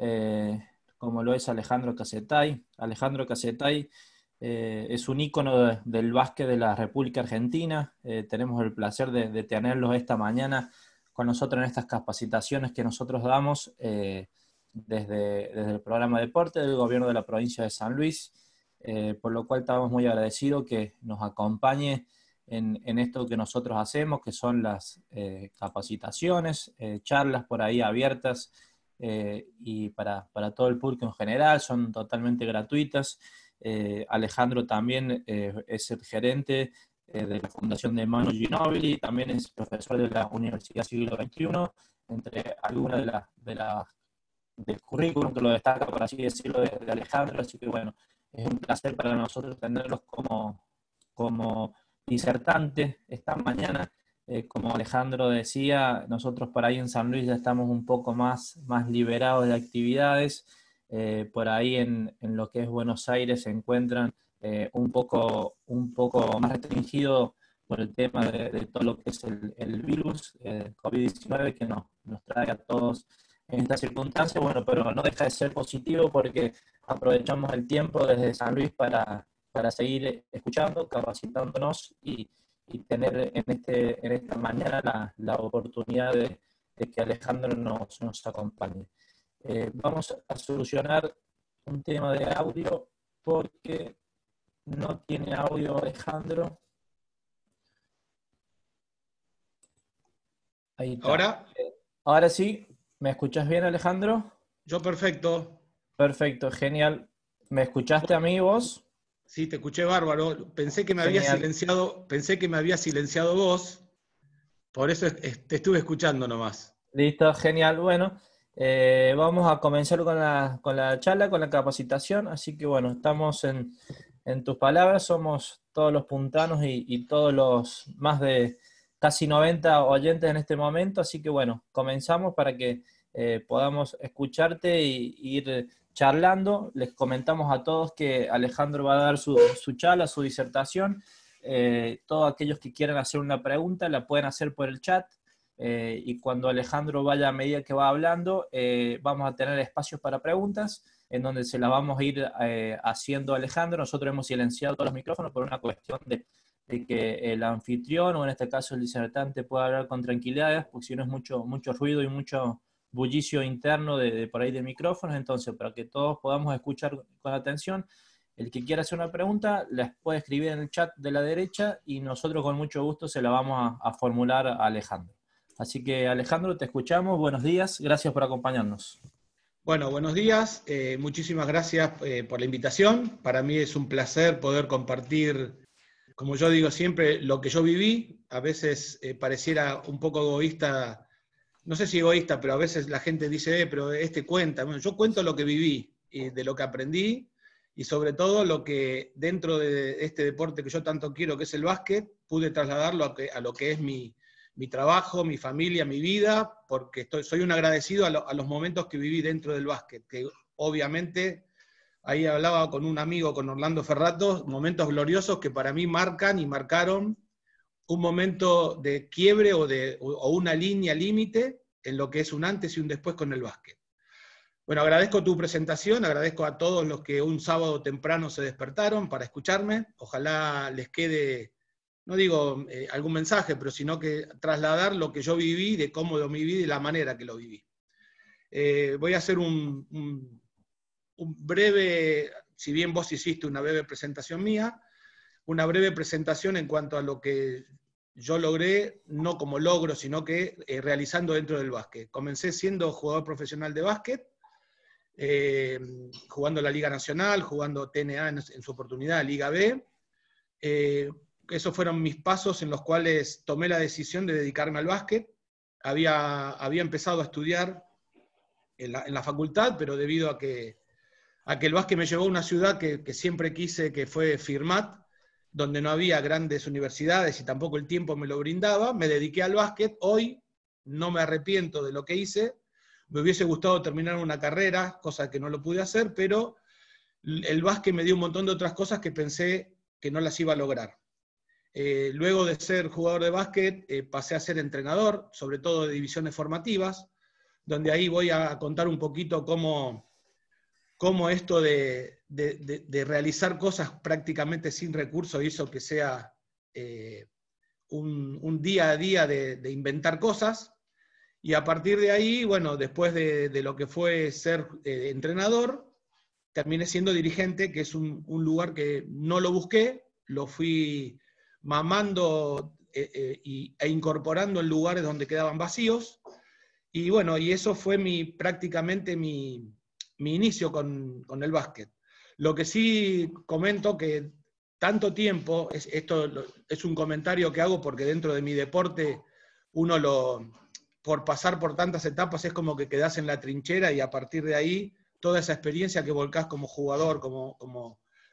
Eh, como lo es Alejandro Casetay. Alejandro Casetay eh, es un ícono del básquet de la República Argentina. Eh, tenemos el placer de, tenerlo esta mañana con nosotros en estas capacitaciones que nosotros damos desde, desde, el programa Deporte del Gobierno de la Provincia de San Luis, por lo cual estamos muy agradecidos que nos acompañe en, en, esto que nosotros hacemos, que son las capacitaciones, charlas por ahí abiertas eh, y para, para, todo el público en general, son totalmente gratuitas. Eh, Alejandro también eh, es el gerente de la Fundación de Manu Ginobili, también es profesor de la Universidad Siglo XXI, entre algunas de las de del currículum que lo destaca, por así decirlo, de, Alejandro, así que bueno, es un placer para nosotros tenerlos como, como disertantes esta mañana eh, como Alejandro decía, nosotros por ahí en San Luis ya estamos un poco más, más liberados de actividades. Eh, por ahí en, en, lo que es Buenos Aires se encuentran eh, un, poco, un poco más restringido por el tema de, todo lo que es el, virus, COVID-19, que nos, nos trae a todos en esta circunstancia. Bueno, pero no deja de ser positivo porque aprovechamos el tiempo desde San Luis para, para seguir escuchando, capacitándonos y, y tener en, este, en esta mañana la, la oportunidad de, que Alejandro nos, nos acompañe. Eh, vamos a solucionar un tema de audio porque no tiene audio Alejandro. ¿Ahora? Ahora sí, ¿me escuchas bien Alejandro? Yo perfecto. Perfecto, genial. ¿Me escuchaste a mí vos? Sí, te escuché bárbaro. Pensé que me había silenciado, pensé que me había silenciado vos. Por eso te estuve escuchando nomás. Listo, genial. Bueno, eh, vamos a comenzar con la, charla, con la capacitación. Así que bueno, estamos en, tus palabras. Somos todos los puntanos y, todos los más de casi 90 oyentes en este momento. Así que bueno, comenzamos para que eh, podamos escucharte e y ir charlando. Les comentamos a todos que Alejandro va a dar su, charla, su disertación. Eh, todos aquellos que quieran hacer una pregunta la pueden hacer por el chat. Eh, y cuando Alejandro vaya a medida que va hablando, eh, vamos a tener espacios para preguntas en donde se la vamos a ir haciendo Alejandro. Nosotros hemos silenciado los micrófonos por una cuestión de, que el anfitrión o en este caso el disertante pueda hablar con tranquilidad, porque si no es mucho, mucho ruido y mucho, bullicio interno de, por ahí de micrófonos, entonces para que todos podamos escuchar con atención, el que quiera hacer una pregunta la puede escribir en el chat de la derecha y nosotros con mucho gusto se la vamos a, formular a Alejandro. Así que Alejandro, te escuchamos, buenos días, gracias por acompañarnos. Bueno, buenos días, eh, muchísimas gracias eh, por la invitación, para mí es un placer poder compartir como yo digo siempre, lo que yo viví, a veces eh, pareciera un poco egoísta no sé si egoísta, pero a veces la gente dice, eh, pero este cuenta. yo cuento lo que viví, de lo que aprendí y sobre todo lo que dentro de este deporte que yo tanto quiero, que es el básquet, pude trasladarlo a, lo que es mi, trabajo, mi familia, mi vida, porque estoy, soy un agradecido a, a, los momentos que viví dentro del básquet, que obviamente ahí hablaba con un amigo, con Orlando Ferrato, momentos gloriosos que para mí marcan y marcaron un momento de quiebre o, de, una línea límite en lo que es un antes y un después con el básquet. Bueno, agradezco tu presentación, agradezco a todos los que un sábado temprano se despertaron para escucharme. Ojalá les quede, no digo eh, algún mensaje, pero sino que trasladar lo que yo viví, de cómo lo viví, de la manera que lo viví. Eh, voy a hacer un, un breve, si bien vos hiciste una breve presentación mía, una breve presentación en cuanto a lo que yo logré, no como logro, sino que eh, realizando dentro del básquet. Comencé siendo jugador profesional de básquet, eh, jugando la Liga Nacional, jugando TNA en, su oportunidad, Liga B. Eh, esos fueron mis pasos en los cuales tomé la decisión de dedicarme al básquet. Había, había empezado a estudiar en la, facultad, pero debido a que, a que el básquet me llevó a una ciudad que, que siempre quise, que fue Firmat, donde no había grandes universidades y tampoco el tiempo me lo brindaba, me dediqué al básquet. Hoy no me arrepiento de lo que hice. Me hubiese gustado terminar una carrera, cosa que no lo pude hacer, pero el básquet me dio un montón de otras cosas que pensé que no las iba a lograr. Eh, luego de ser jugador de básquet, eh, pasé a ser entrenador, sobre todo de divisiones formativas, donde ahí voy a contar un poquito cómo, cómo esto de, realizar cosas prácticamente sin recursos hizo que sea eh, un, día a día de, inventar cosas. Y a partir de ahí, bueno, después de, lo que fue ser eh, entrenador, terminé siendo dirigente, que es un, lugar que no lo busqué, lo fui mamando eh, e incorporando en lugares donde quedaban vacíos. Y bueno, y eso fue mi, prácticamente mi, mi inicio con, el básquet. Lo que sí comento que tanto tiempo, esto es un comentario que hago porque dentro de mi deporte uno lo, por pasar por tantas etapas es como que quedas en la trinchera y a partir de ahí toda esa experiencia que volcás como jugador, como,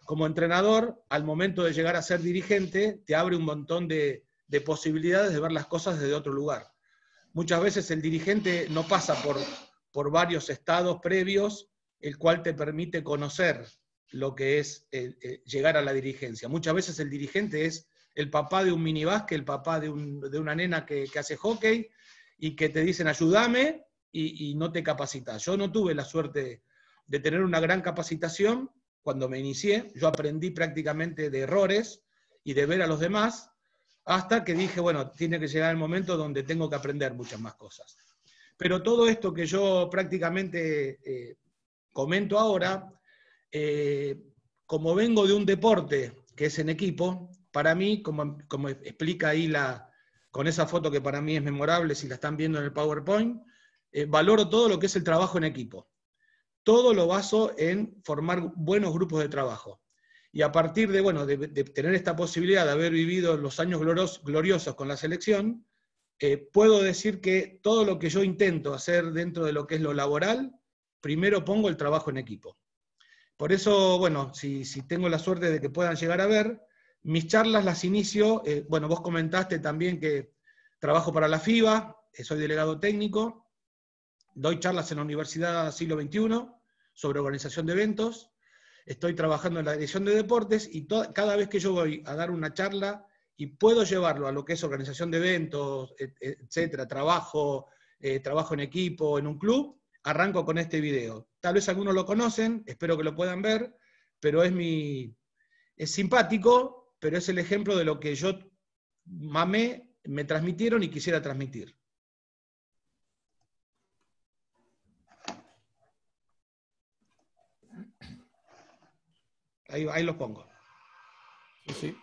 como, entrenador, al momento de llegar a ser dirigente, te abre un montón de, posibilidades de ver las cosas desde otro lugar. Muchas veces el dirigente no pasa por, por varios estados previos el cual te permite conocer lo que es eh, eh, llegar a la dirigencia. Muchas veces el dirigente es el papá de un minibásquet, el papá de, una nena que, hace hockey y que te dicen ayúdame y, no te capacitas. Yo no tuve la suerte de tener una gran capacitación cuando me inicié. Yo aprendí prácticamente de errores y de ver a los demás hasta que dije, bueno, tiene que llegar el momento donde tengo que aprender muchas más cosas. Pero todo esto que yo prácticamente eh, comento ahora, eh, como vengo de un deporte que es en equipo, para mí, como, explica ahí la, con esa foto que para mí es memorable, si la están viendo en el PowerPoint, eh, valoro todo lo que es el trabajo en equipo. Todo lo baso en formar buenos grupos de trabajo. Y a partir de, bueno, de, tener esta posibilidad de haber vivido los años gloriosos con la selección, eh, puedo decir que todo lo que yo intento hacer dentro de lo que es lo laboral, primero pongo el trabajo en equipo. Por eso, bueno, si, tengo la suerte de que puedan llegar a ver, mis charlas las inicio, eh, bueno, vos comentaste también que trabajo para la FIBA, eh, soy delegado técnico, doy charlas en la Universidad Siglo XXI sobre organización de eventos, estoy trabajando en la dirección de deportes y cada vez que yo voy a dar una charla y puedo llevarlo a lo que es organización de eventos, etcétera, trabajo, eh, trabajo en equipo, en un club, arranco con este video. Tal vez algunos lo conocen, espero que lo puedan ver, pero es mi. Es simpático, pero es el ejemplo de lo que yo mamé, me transmitieron y quisiera transmitir. Ahí, los pongo. Sí, sí.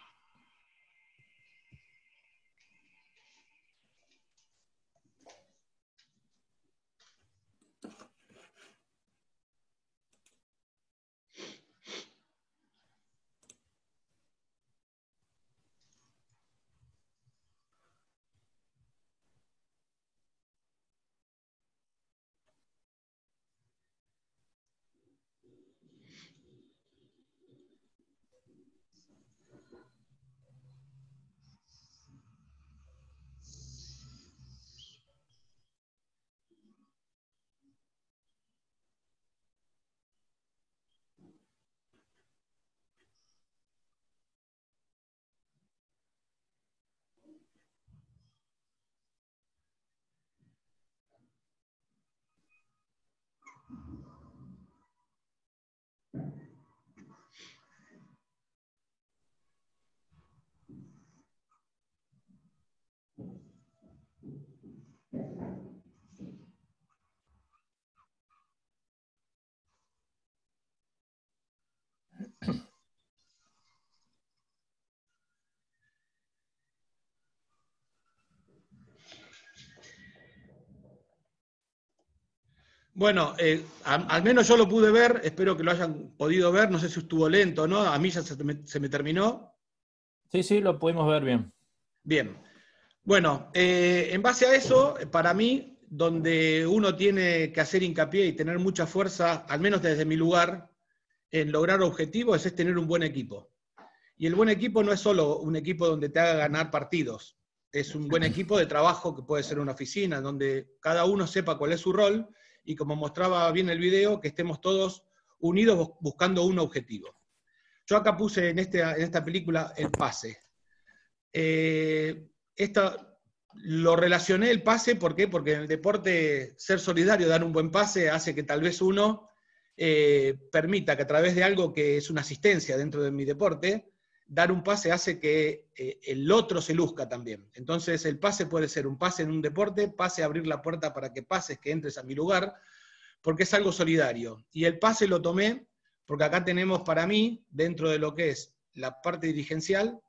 Bueno, eh, al menos yo lo pude ver, espero que lo hayan podido ver, no sé si estuvo lento o no, a mí ya se me, terminó. Sí, sí, lo pudimos ver bien. Bien. Bueno, eh, en base a eso, para mí, donde uno tiene que hacer hincapié y tener mucha fuerza, al menos desde mi lugar, en lograr objetivos es tener un buen equipo. Y el buen equipo no es solo un equipo donde te haga ganar partidos, es un buen equipo de trabajo que puede ser una oficina, donde cada uno sepa cuál es su rol y como mostraba bien el video, que estemos todos unidos buscando un objetivo. Yo acá puse en, este, en esta película el pase. Eh, esta, lo relacioné el pase, ¿por qué? Porque en el deporte ser solidario, dar un buen pase, hace que tal vez uno eh, permita que a través de algo que es una asistencia dentro de mi deporte, dar un pase hace que eh, el otro se luzca también. Entonces el pase puede ser un pase en un deporte, pase a abrir la puerta para que pases, que entres a mi lugar, porque es algo solidario. Y el pase lo tomé porque acá tenemos para mí, dentro de lo que es la parte dirigencial,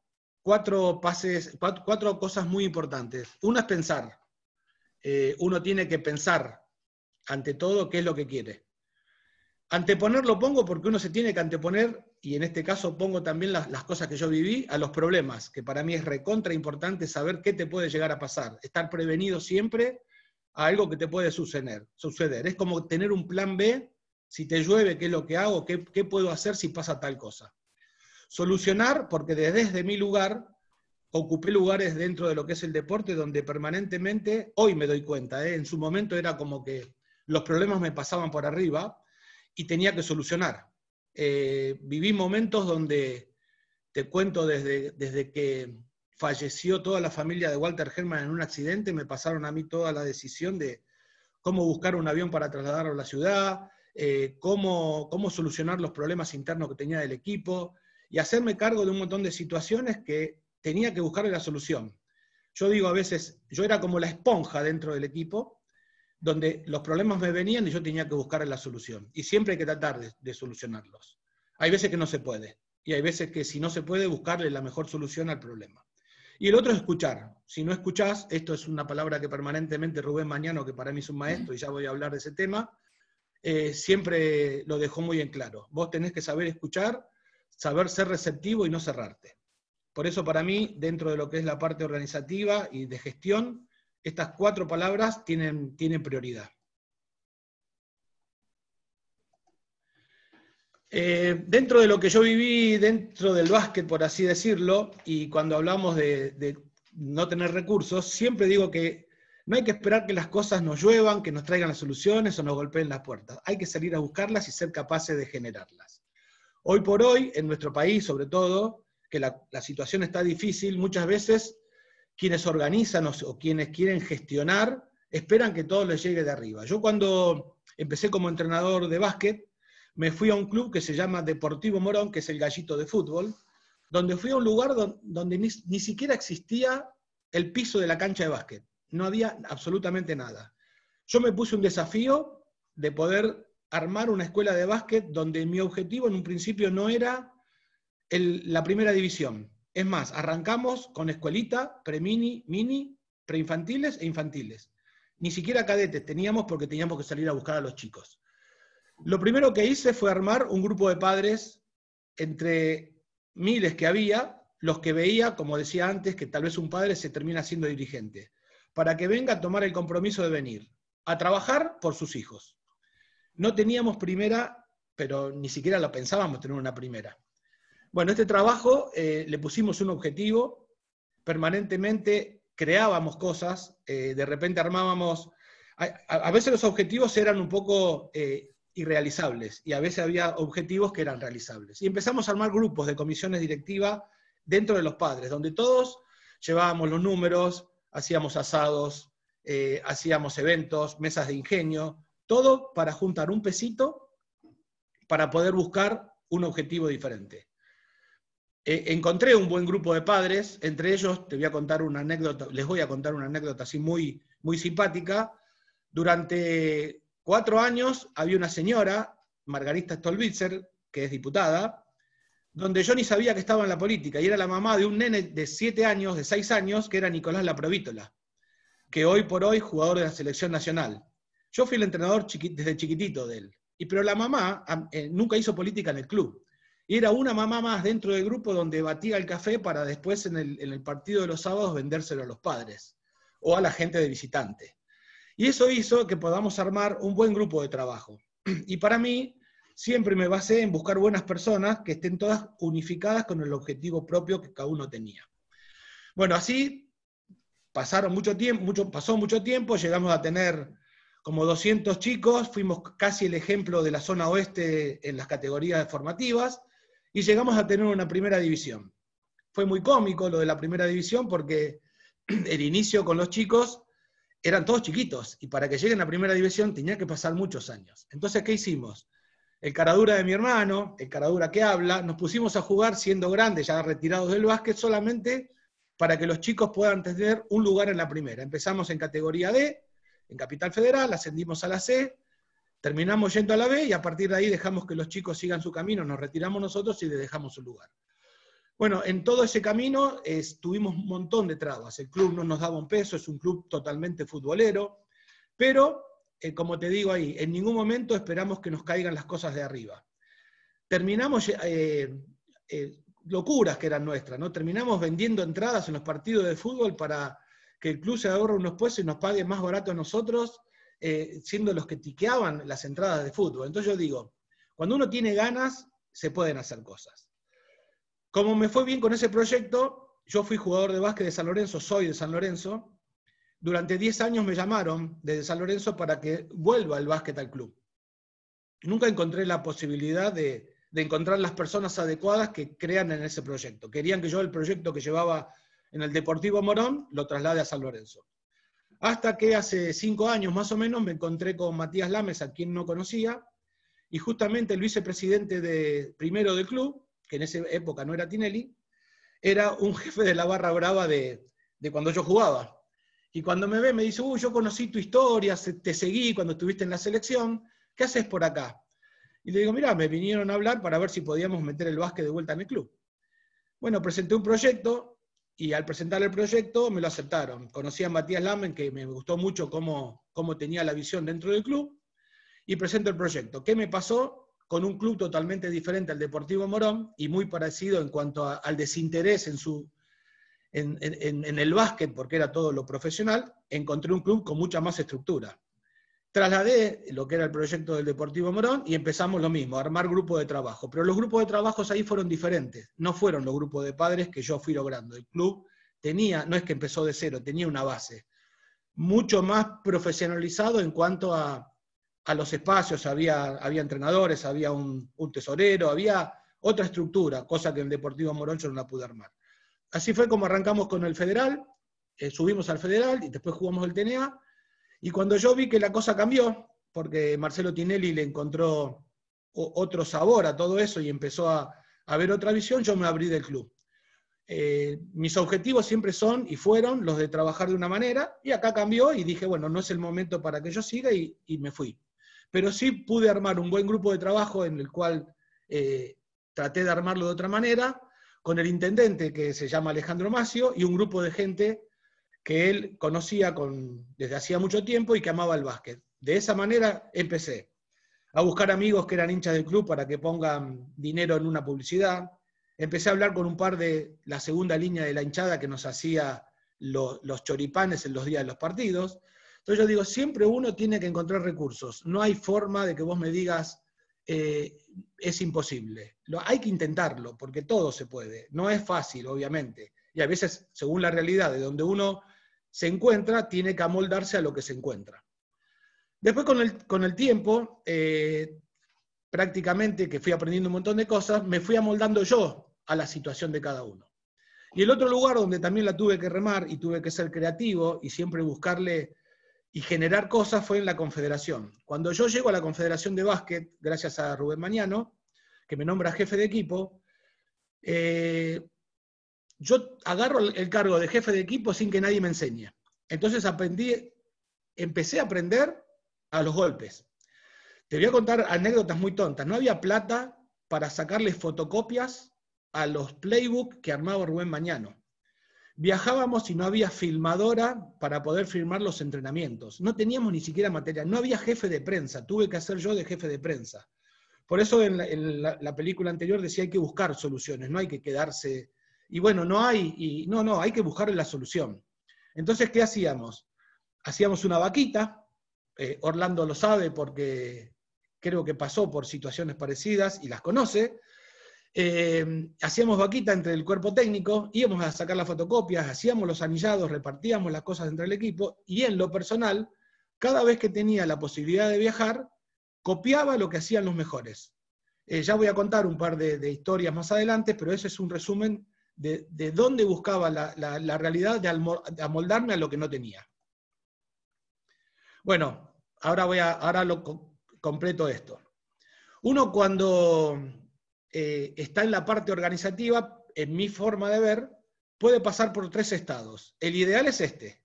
cuatro pases, cuatro, cosas muy importantes. Una es pensar. Eh, uno tiene que pensar ante todo qué es lo que quiere. Anteponer lo pongo porque uno se tiene que anteponer, y en este caso pongo también las, cosas que yo viví, a los problemas, que para mí es recontra importante saber qué te puede llegar a pasar, estar prevenido siempre a algo que te puede suceder. suceder. Es como tener un plan B, si te llueve, qué es lo que hago, qué, puedo hacer si pasa tal cosa. Solucionar, porque desde, mi lugar ocupé lugares dentro de lo que es el deporte donde permanentemente, hoy me doy cuenta, ¿eh? en su momento era como que los problemas me pasaban por arriba, y tenía que solucionar. Eh, viví momentos donde, te cuento, desde, desde que falleció toda la familia de Walter Herman en un accidente, me pasaron a mí toda la decisión de cómo buscar un avión para trasladarlo a la ciudad, eh, cómo, cómo solucionar los problemas internos que tenía del equipo y hacerme cargo de un montón de situaciones que tenía que buscarle la solución. Yo digo a veces, yo era como la esponja dentro del equipo, donde los problemas me venían y yo tenía que buscar la solución. Y siempre hay que tratar de, solucionarlos. Hay veces que no se puede. Y hay veces que si no se puede, buscarle la mejor solución al problema. Y el otro es escuchar. Si no escuchás, esto es una palabra que permanentemente Rubén Mañano, que para mí es un maestro y ya voy a hablar de ese tema, eh, siempre lo dejó muy en claro. Vos tenés que saber escuchar, saber ser receptivo y no cerrarte. Por eso para mí, dentro de lo que es la parte organizativa y de gestión, estas cuatro palabras tienen, prioridad. Eh, dentro de lo que yo viví dentro del básquet, por así decirlo, y cuando hablamos de, no tener recursos, siempre digo que no hay que esperar que las cosas nos lluevan, que nos traigan las soluciones o nos golpeen las puertas. Hay que salir a buscarlas y ser capaces de generarlas. Hoy por hoy, en nuestro país sobre todo, que la situación está difícil, muchas veces quienes organizan o, quienes quieren gestionar esperan que todo les llegue de arriba. Yo cuando empecé como entrenador de básquet, me fui a un club que se llama Deportivo Morón, que es el gallito de fútbol, donde fui a un lugar donde, ni, siquiera existía el piso de la cancha de básquet. No había absolutamente nada. Yo me puse un desafío de poder armar una escuela de básquet donde mi objetivo en un principio no era la primera división. Es más, arrancamos con escuelita, pre-mini, mini, preinfantiles e infantiles. Ni siquiera cadetes teníamos porque teníamos que salir a buscar a los chicos. Lo primero que hice fue armar un grupo de padres entre miles que había, los que veía, como decía antes, que tal vez un padre se termina siendo dirigente, para que venga a tomar el compromiso de venir, a trabajar por sus hijos. No teníamos primera, pero ni siquiera lo pensábamos tener una primera. Bueno, este trabajo eh, le pusimos un objetivo, permanentemente creábamos cosas, eh, de repente armábamos, a, veces los objetivos eran un poco eh, irrealizables y a veces había objetivos que eran realizables. Y empezamos a armar grupos de comisiones directivas dentro de los padres, donde todos llevábamos los números, hacíamos asados, hacíamos eventos, mesas de ingenio, todo para juntar un pesito para poder buscar un objetivo diferente. Eh, encontré un buen grupo de padres, entre ellos te voy a contar una anécdota, les voy a contar una anécdota así muy, muy simpática. Durante cuatro años había una señora, Margarita Stolbitzer, que es diputada, donde yo ni sabía que estaba en la política, y era la mamá de un nene de siete años, de seis años, que era Nicolás Laprovítola, que hoy por hoy jugador de la selección nacional. Yo fui el entrenador desde chiquitito de él, y, pero la mamá eh, nunca hizo política en el club era una mamá más dentro del grupo donde batía el café para después en el, partido de los sábados vendérselo a los padres o a la gente de visitante. Y eso hizo que podamos armar un buen grupo de trabajo. Y para mí, siempre me basé en buscar buenas personas que estén todas unificadas con el objetivo propio que cada uno tenía. Bueno, así pasaron mucho tiempo, pasó mucho tiempo, llegamos a tener como 200 chicos, fuimos casi el ejemplo de la zona oeste en las categorías formativas, y llegamos a tener una primera división. Fue muy cómico lo de la primera división porque el inicio con los chicos eran todos chiquitos y para que lleguen a primera división tenía que pasar muchos años. Entonces, ¿qué hicimos? El caradura de mi hermano, el caradura que habla, nos pusimos a jugar siendo grandes, ya retirados del básquet, solamente para que los chicos puedan tener un lugar en la primera. Empezamos en categoría D, en Capital Federal, ascendimos a la C, terminamos yendo a la B y a partir de ahí dejamos que los chicos sigan su camino, nos retiramos nosotros y les dejamos su lugar. Bueno, en todo ese camino tuvimos un montón de trabas. El club no nos daba un peso, es un club totalmente futbolero, pero, eh, como te digo ahí, en ningún momento esperamos que nos caigan las cosas de arriba. Terminamos eh, eh, locuras que eran nuestras, ¿no? Terminamos vendiendo entradas en los partidos de fútbol para que el club se ahorre unos pesos y nos pague más barato a nosotros eh, siendo los que tiqueaban las entradas de fútbol. Entonces yo digo, cuando uno tiene ganas, se pueden hacer cosas. Como me fue bien con ese proyecto, yo fui jugador de básquet de San Lorenzo, soy de San Lorenzo. Durante 10 años me llamaron desde San Lorenzo para que vuelva el básquet al club. Nunca encontré la posibilidad de encontrar las personas adecuadas que crean en ese proyecto. Querían que yo el proyecto que llevaba en el Deportivo Morón lo traslade a San Lorenzo. Hasta que hace cinco años más o menos me encontré con Matías Lames, a quien no conocía, y justamente el vicepresidente de, primero del club, que en esa época no era Tinelli, era un jefe de la barra brava de, cuando yo jugaba. Y cuando me ve me dice, uy, yo conocí tu historia, te seguí cuando estuviste en la selección, ¿qué haces por acá? Y le digo, mira, me vinieron a hablar para ver si podíamos meter el básquet de vuelta en el club. Bueno, presenté un proyecto, y al presentar el proyecto me lo aceptaron. Conocí a Matías Lamen, que me gustó mucho cómo, tenía la visión dentro del club, y presento el proyecto. ¿Qué me pasó? Con un club totalmente diferente al Deportivo Morón y muy parecido en cuanto al desinterés en, su, en el básquet, porque era todo lo profesional, encontré un club con mucha más estructura trasladé lo que era el proyecto del Deportivo Morón y empezamos lo mismo, armar grupos de trabajo. Pero los grupos de trabajos ahí fueron diferentes, no fueron los grupos de padres que yo fui logrando. El club tenía, no es que empezó de cero, tenía una base mucho más profesionalizado en cuanto a, a los espacios, había, había entrenadores, había un, un, tesorero, había otra estructura, cosa que en el Deportivo Morón yo no la pude armar. Así fue como arrancamos con el Federal, eh, subimos al Federal y después jugamos el TNA y cuando yo vi que la cosa cambió, porque Marcelo Tinelli le encontró otro sabor a todo eso y empezó a, ver otra visión, yo me abrí del club. Eh, mis objetivos siempre son y fueron los de trabajar de una manera, y acá cambió y dije, bueno, no es el momento para que yo siga y, me fui. Pero sí pude armar un buen grupo de trabajo en el cual eh, traté de armarlo de otra manera, con el intendente que se llama Alejandro Macio y un grupo de gente que él conocía con, desde hacía mucho tiempo y que amaba el básquet. De esa manera empecé a buscar amigos que eran hinchas del club para que pongan dinero en una publicidad. Empecé a hablar con un par de la segunda línea de la hinchada que nos hacía los choripanes en los días de los partidos. Entonces yo digo, siempre uno tiene que encontrar recursos. No hay forma de que vos me digas, eh, es imposible. Lo, hay que intentarlo, porque todo se puede. No es fácil, obviamente. Y a veces, según la realidad de donde uno se encuentra, tiene que amoldarse a lo que se encuentra. Después con el, con el tiempo, eh, prácticamente que fui aprendiendo un montón de cosas, me fui amoldando yo a la situación de cada uno. Y el otro lugar donde también la tuve que remar y tuve que ser creativo y siempre buscarle y generar cosas fue en la Confederación. Cuando yo llego a la Confederación de Básquet, gracias a Rubén Mañano, que me nombra jefe de equipo, eh, yo agarro el cargo de jefe de equipo sin que nadie me enseñe. Entonces aprendí, empecé a aprender a los golpes. Te voy a contar anécdotas muy tontas. No había plata para sacarle fotocopias a los playbooks que armaba Rubén Mañano. Viajábamos y no había filmadora para poder firmar los entrenamientos. No teníamos ni siquiera materia. No había jefe de prensa. Tuve que hacer yo de jefe de prensa. Por eso en la, la película anterior decía hay que buscar soluciones, no hay que quedarse y bueno, no hay, y no, no, hay que buscar la solución. Entonces, ¿qué hacíamos? Hacíamos una vaquita, eh, Orlando lo sabe porque creo que pasó por situaciones parecidas y las conoce, eh, hacíamos vaquita entre el cuerpo técnico, íbamos a sacar las fotocopias, hacíamos los anillados, repartíamos las cosas entre el equipo y en lo personal, cada vez que tenía la posibilidad de viajar, copiaba lo que hacían los mejores. Eh, ya voy a contar un par de, de historias más adelante, pero ese es un resumen de, dónde buscaba la, realidad, de, amoldarme a lo que no tenía. Bueno, ahora, voy a, ahora lo completo esto. Uno cuando eh, está en la parte organizativa, en mi forma de ver, puede pasar por tres estados. El ideal es este.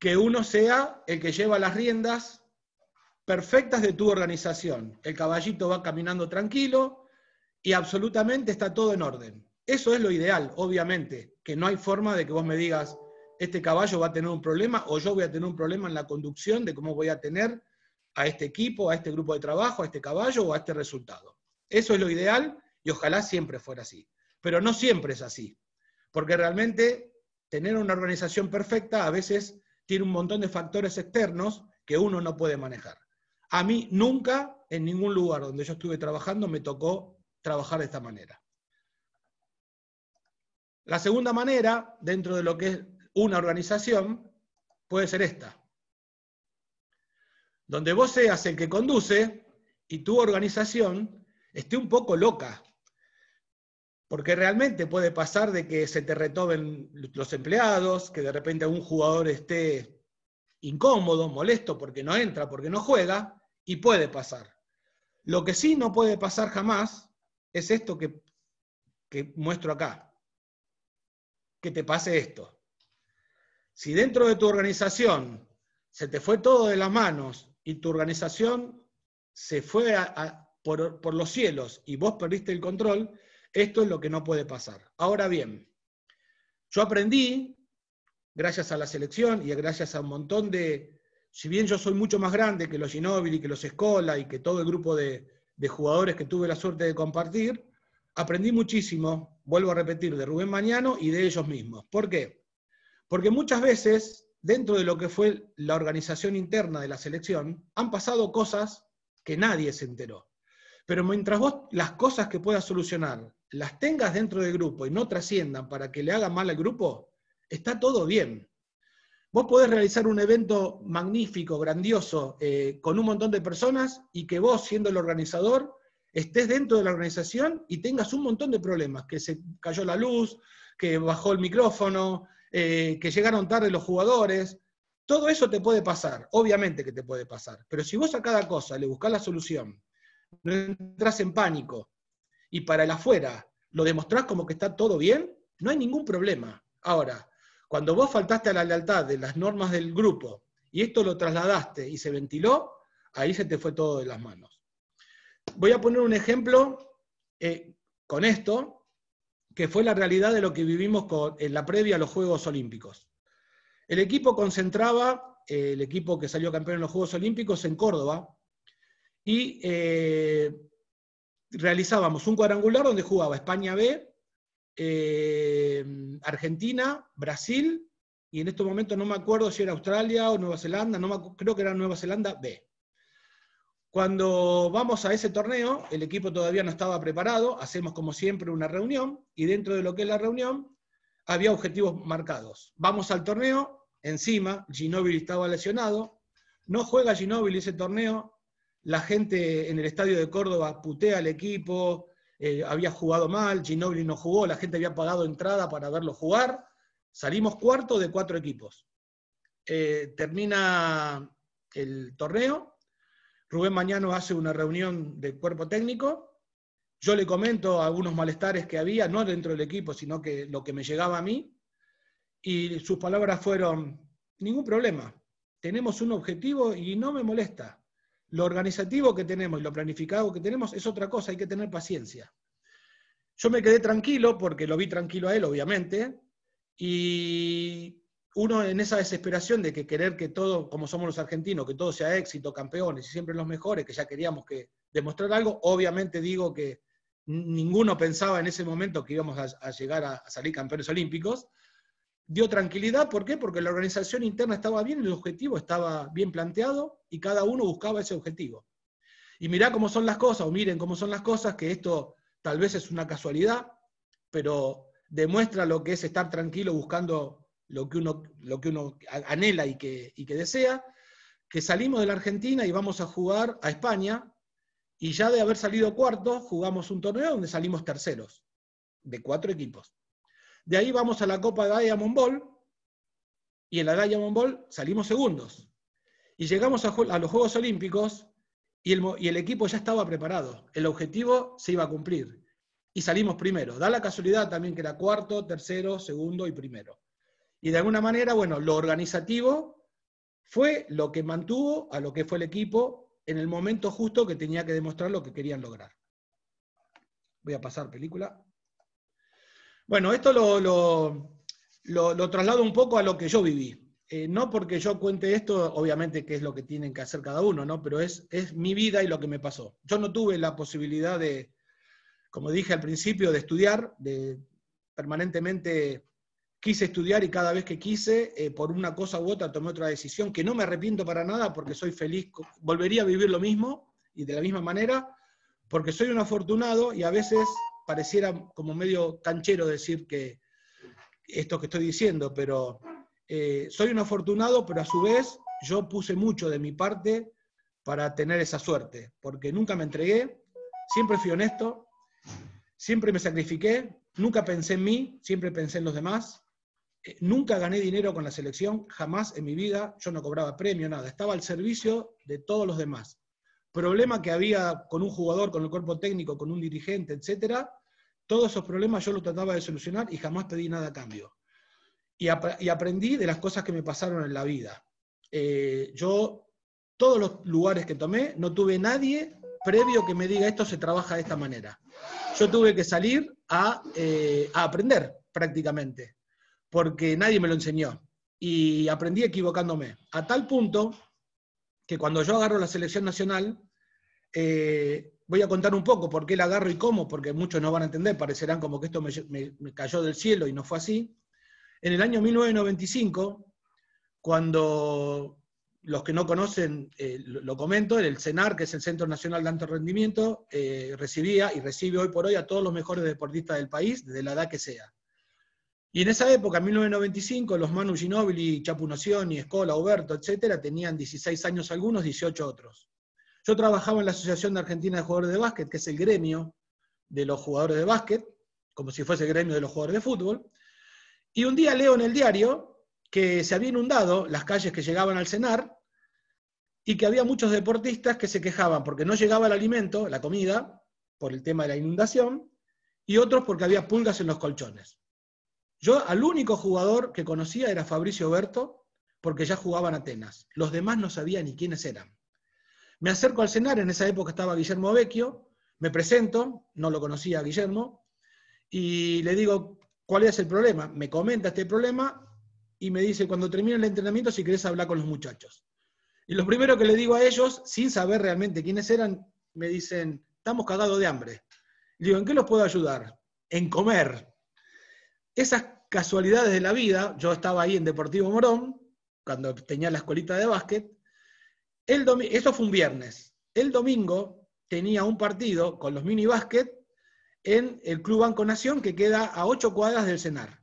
Que uno sea el que lleva las riendas perfectas de tu organización. El caballito va caminando tranquilo, y absolutamente está todo en orden. Eso es lo ideal, obviamente, que no hay forma de que vos me digas, este caballo va a tener un problema o yo voy a tener un problema en la conducción de cómo voy a tener a este equipo, a este grupo de trabajo, a este caballo o a este resultado. Eso es lo ideal y ojalá siempre fuera así. Pero no siempre es así, porque realmente tener una organización perfecta a veces tiene un montón de factores externos que uno no puede manejar. A mí nunca, en ningún lugar donde yo estuve trabajando, me tocó trabajar de esta manera. La segunda manera, dentro de lo que es una organización, puede ser esta. Donde vos seas el que conduce y tu organización esté un poco loca. Porque realmente puede pasar de que se te retomen los empleados, que de repente algún jugador esté incómodo, molesto, porque no entra, porque no juega, y puede pasar. Lo que sí no puede pasar jamás es esto que, muestro acá, que te pase esto. Si dentro de tu organización se te fue todo de las manos y tu organización se fue por, los cielos y vos perdiste el control, esto es lo que no puede pasar. Ahora bien, yo aprendí, gracias a la selección y gracias a un montón de, si bien yo soy mucho más grande que los y que los Escola y que todo el grupo de, de jugadores que tuve la suerte de compartir, aprendí muchísimo, vuelvo a repetir, de Rubén Mañano y de ellos mismos. ¿Por qué? Porque muchas veces, dentro de lo que fue la organización interna de la selección, han pasado cosas que nadie se enteró. Pero mientras vos las cosas que puedas solucionar las tengas dentro del grupo y no trasciendan para que le haga mal al grupo, está todo bien. Vos podés realizar un evento magnífico, grandioso, eh, con un montón de personas y que vos, siendo el organizador, estés dentro de la organización y tengas un montón de problemas, que se cayó la luz, que bajó el micrófono, eh, que llegaron tarde los jugadores. Todo eso te puede pasar, obviamente que te puede pasar, pero si vos a cada cosa le buscás la solución, no entras en pánico y para el afuera lo demostrás como que está todo bien, no hay ningún problema. Ahora, cuando vos faltaste a la lealtad de las normas del grupo y esto lo trasladaste y se ventiló, ahí se te fue todo de las manos. Voy a poner un ejemplo eh, con esto, que fue la realidad de lo que vivimos en la previa a los Juegos Olímpicos. El equipo concentraba, eh, el equipo que salió campeón en los Juegos Olímpicos en Córdoba, y eh, realizábamos un cuadrangular donde jugaba España B, eh, Argentina, Brasil, y en estos momentos no me acuerdo si era Australia o Nueva Zelanda, no creo que era Nueva Zelanda B. Cuando vamos a ese torneo, el equipo todavía no estaba preparado, hacemos como siempre una reunión y dentro de lo que es la reunión había objetivos marcados. Vamos al torneo, encima Ginóbili estaba lesionado, no juega Ginóbili ese torneo, la gente en el estadio de Córdoba putea al equipo, eh, había jugado mal, Ginobili no jugó, la gente había pagado entrada para verlo jugar. Salimos cuarto de cuatro equipos. Eh, termina el torneo, Rubén Mañano hace una reunión de cuerpo técnico, yo le comento algunos malestares que había, no dentro del equipo, sino que lo que me llegaba a mí, y sus palabras fueron, ningún problema, tenemos un objetivo y no me molesta. Lo organizativo que tenemos y lo planificado que tenemos es otra cosa, hay que tener paciencia. Yo me quedé tranquilo porque lo vi tranquilo a él, obviamente, y uno en esa desesperación de que querer que todo, como somos los argentinos, que todo sea éxito, campeones y siempre los mejores, que ya queríamos que demostrar algo, obviamente digo que ninguno pensaba en ese momento que íbamos a, llegar a, salir campeones olímpicos, dio tranquilidad, ¿por qué? Porque la organización interna estaba bien, el objetivo estaba bien planteado y cada uno buscaba ese objetivo. Y mirá cómo son las cosas, o miren cómo son las cosas, que esto tal vez es una casualidad, pero demuestra lo que es estar tranquilo buscando lo que uno, lo que uno anhela y que, y que desea, que salimos de la Argentina y vamos a jugar a España, y ya de haber salido cuarto, jugamos un torneo donde salimos terceros, de cuatro equipos. De ahí vamos a la Copa de Diamond Ball y en la Diamond Ball salimos segundos. Y llegamos a, los Juegos Olímpicos y el, equipo ya estaba preparado. El objetivo se iba a cumplir. Y salimos primero. Da la casualidad también que era cuarto, tercero, segundo y primero. Y de alguna manera, bueno, lo organizativo fue lo que mantuvo a lo que fue el equipo en el momento justo que tenía que demostrar lo que querían lograr. Voy a pasar película. Bueno, esto lo, lo, lo, traslado un poco a lo que yo viví. Eh, no porque yo cuente esto, obviamente que es lo que tienen que hacer cada uno, ¿no? Pero es, es mi vida y lo que me pasó. Yo no tuve la posibilidad de, como dije al principio, de estudiar, de permanentemente quise estudiar y cada vez que quise, eh, por una cosa u otra, tomé otra decisión que no me arrepiento para nada porque soy feliz, volvería a vivir lo mismo y de la misma manera, porque soy un afortunado y a veces pareciera como medio canchero decir que esto que estoy diciendo, pero eh, soy un afortunado, pero a su vez yo puse mucho de mi parte para tener esa suerte, porque nunca me entregué, siempre fui honesto, siempre me sacrifiqué, nunca pensé en mí, siempre pensé en los demás, eh, nunca gané dinero con la selección, jamás en mi vida, yo no cobraba premio, nada, estaba al servicio de todos los demás problema que había con un jugador, con el cuerpo técnico, con un dirigente, etcétera, todos esos problemas yo los trataba de solucionar y jamás pedí nada a cambio. Y, aprendí de las cosas que me pasaron en la vida. Eh, yo, todos los lugares que tomé, no tuve nadie previo que me diga esto se trabaja de esta manera. Yo tuve que salir a eh, aprender prácticamente, porque nadie me lo enseñó. Y aprendí equivocándome. A tal punto que cuando yo agarro la selección nacional, eh, voy a contar un poco por qué la agarro y cómo, porque muchos no van a entender, parecerán como que esto me, cayó del cielo y no fue así. En el año 1995, cuando los que no conocen, eh, lo, comento, el CENAR, que es el Centro Nacional de Alto Rendimiento, eh, recibía y recibe hoy por hoy a todos los mejores deportistas del país, desde la edad que sea. Y en esa época, en 1995, los Manu Ginobili, Chapunocioni, Escola, Oberto, etcétera, tenían 16 años algunos, 18 otros. Yo trabajaba en la Asociación de Argentina de Jugadores de Básquet, que es el gremio de los jugadores de básquet, como si fuese el gremio de los jugadores de fútbol. Y un día leo en el diario que se había inundado las calles que llegaban al cenar y que había muchos deportistas que se quejaban porque no llegaba el alimento, la comida, por el tema de la inundación, y otros porque había pulgas en los colchones. Yo al único jugador que conocía era Fabricio Berto, porque ya jugaban Atenas. Los demás no sabían ni quiénes eran. Me acerco al cenar, en esa época estaba Guillermo Vecchio, me presento, no lo conocía Guillermo, y le digo, ¿cuál es el problema? Me comenta este problema y me dice, cuando termine el entrenamiento, si querés hablar con los muchachos. Y lo primero que le digo a ellos, sin saber realmente quiénes eran, me dicen, estamos cagados de hambre. Le digo, ¿en qué los puedo ayudar? En comer esas casualidades de la vida, yo estaba ahí en Deportivo Morón, cuando tenía la escuelita de básquet, el eso fue un viernes. El domingo tenía un partido con los mini básquet en el Club Banco Nación que queda a ocho cuadras del cenar.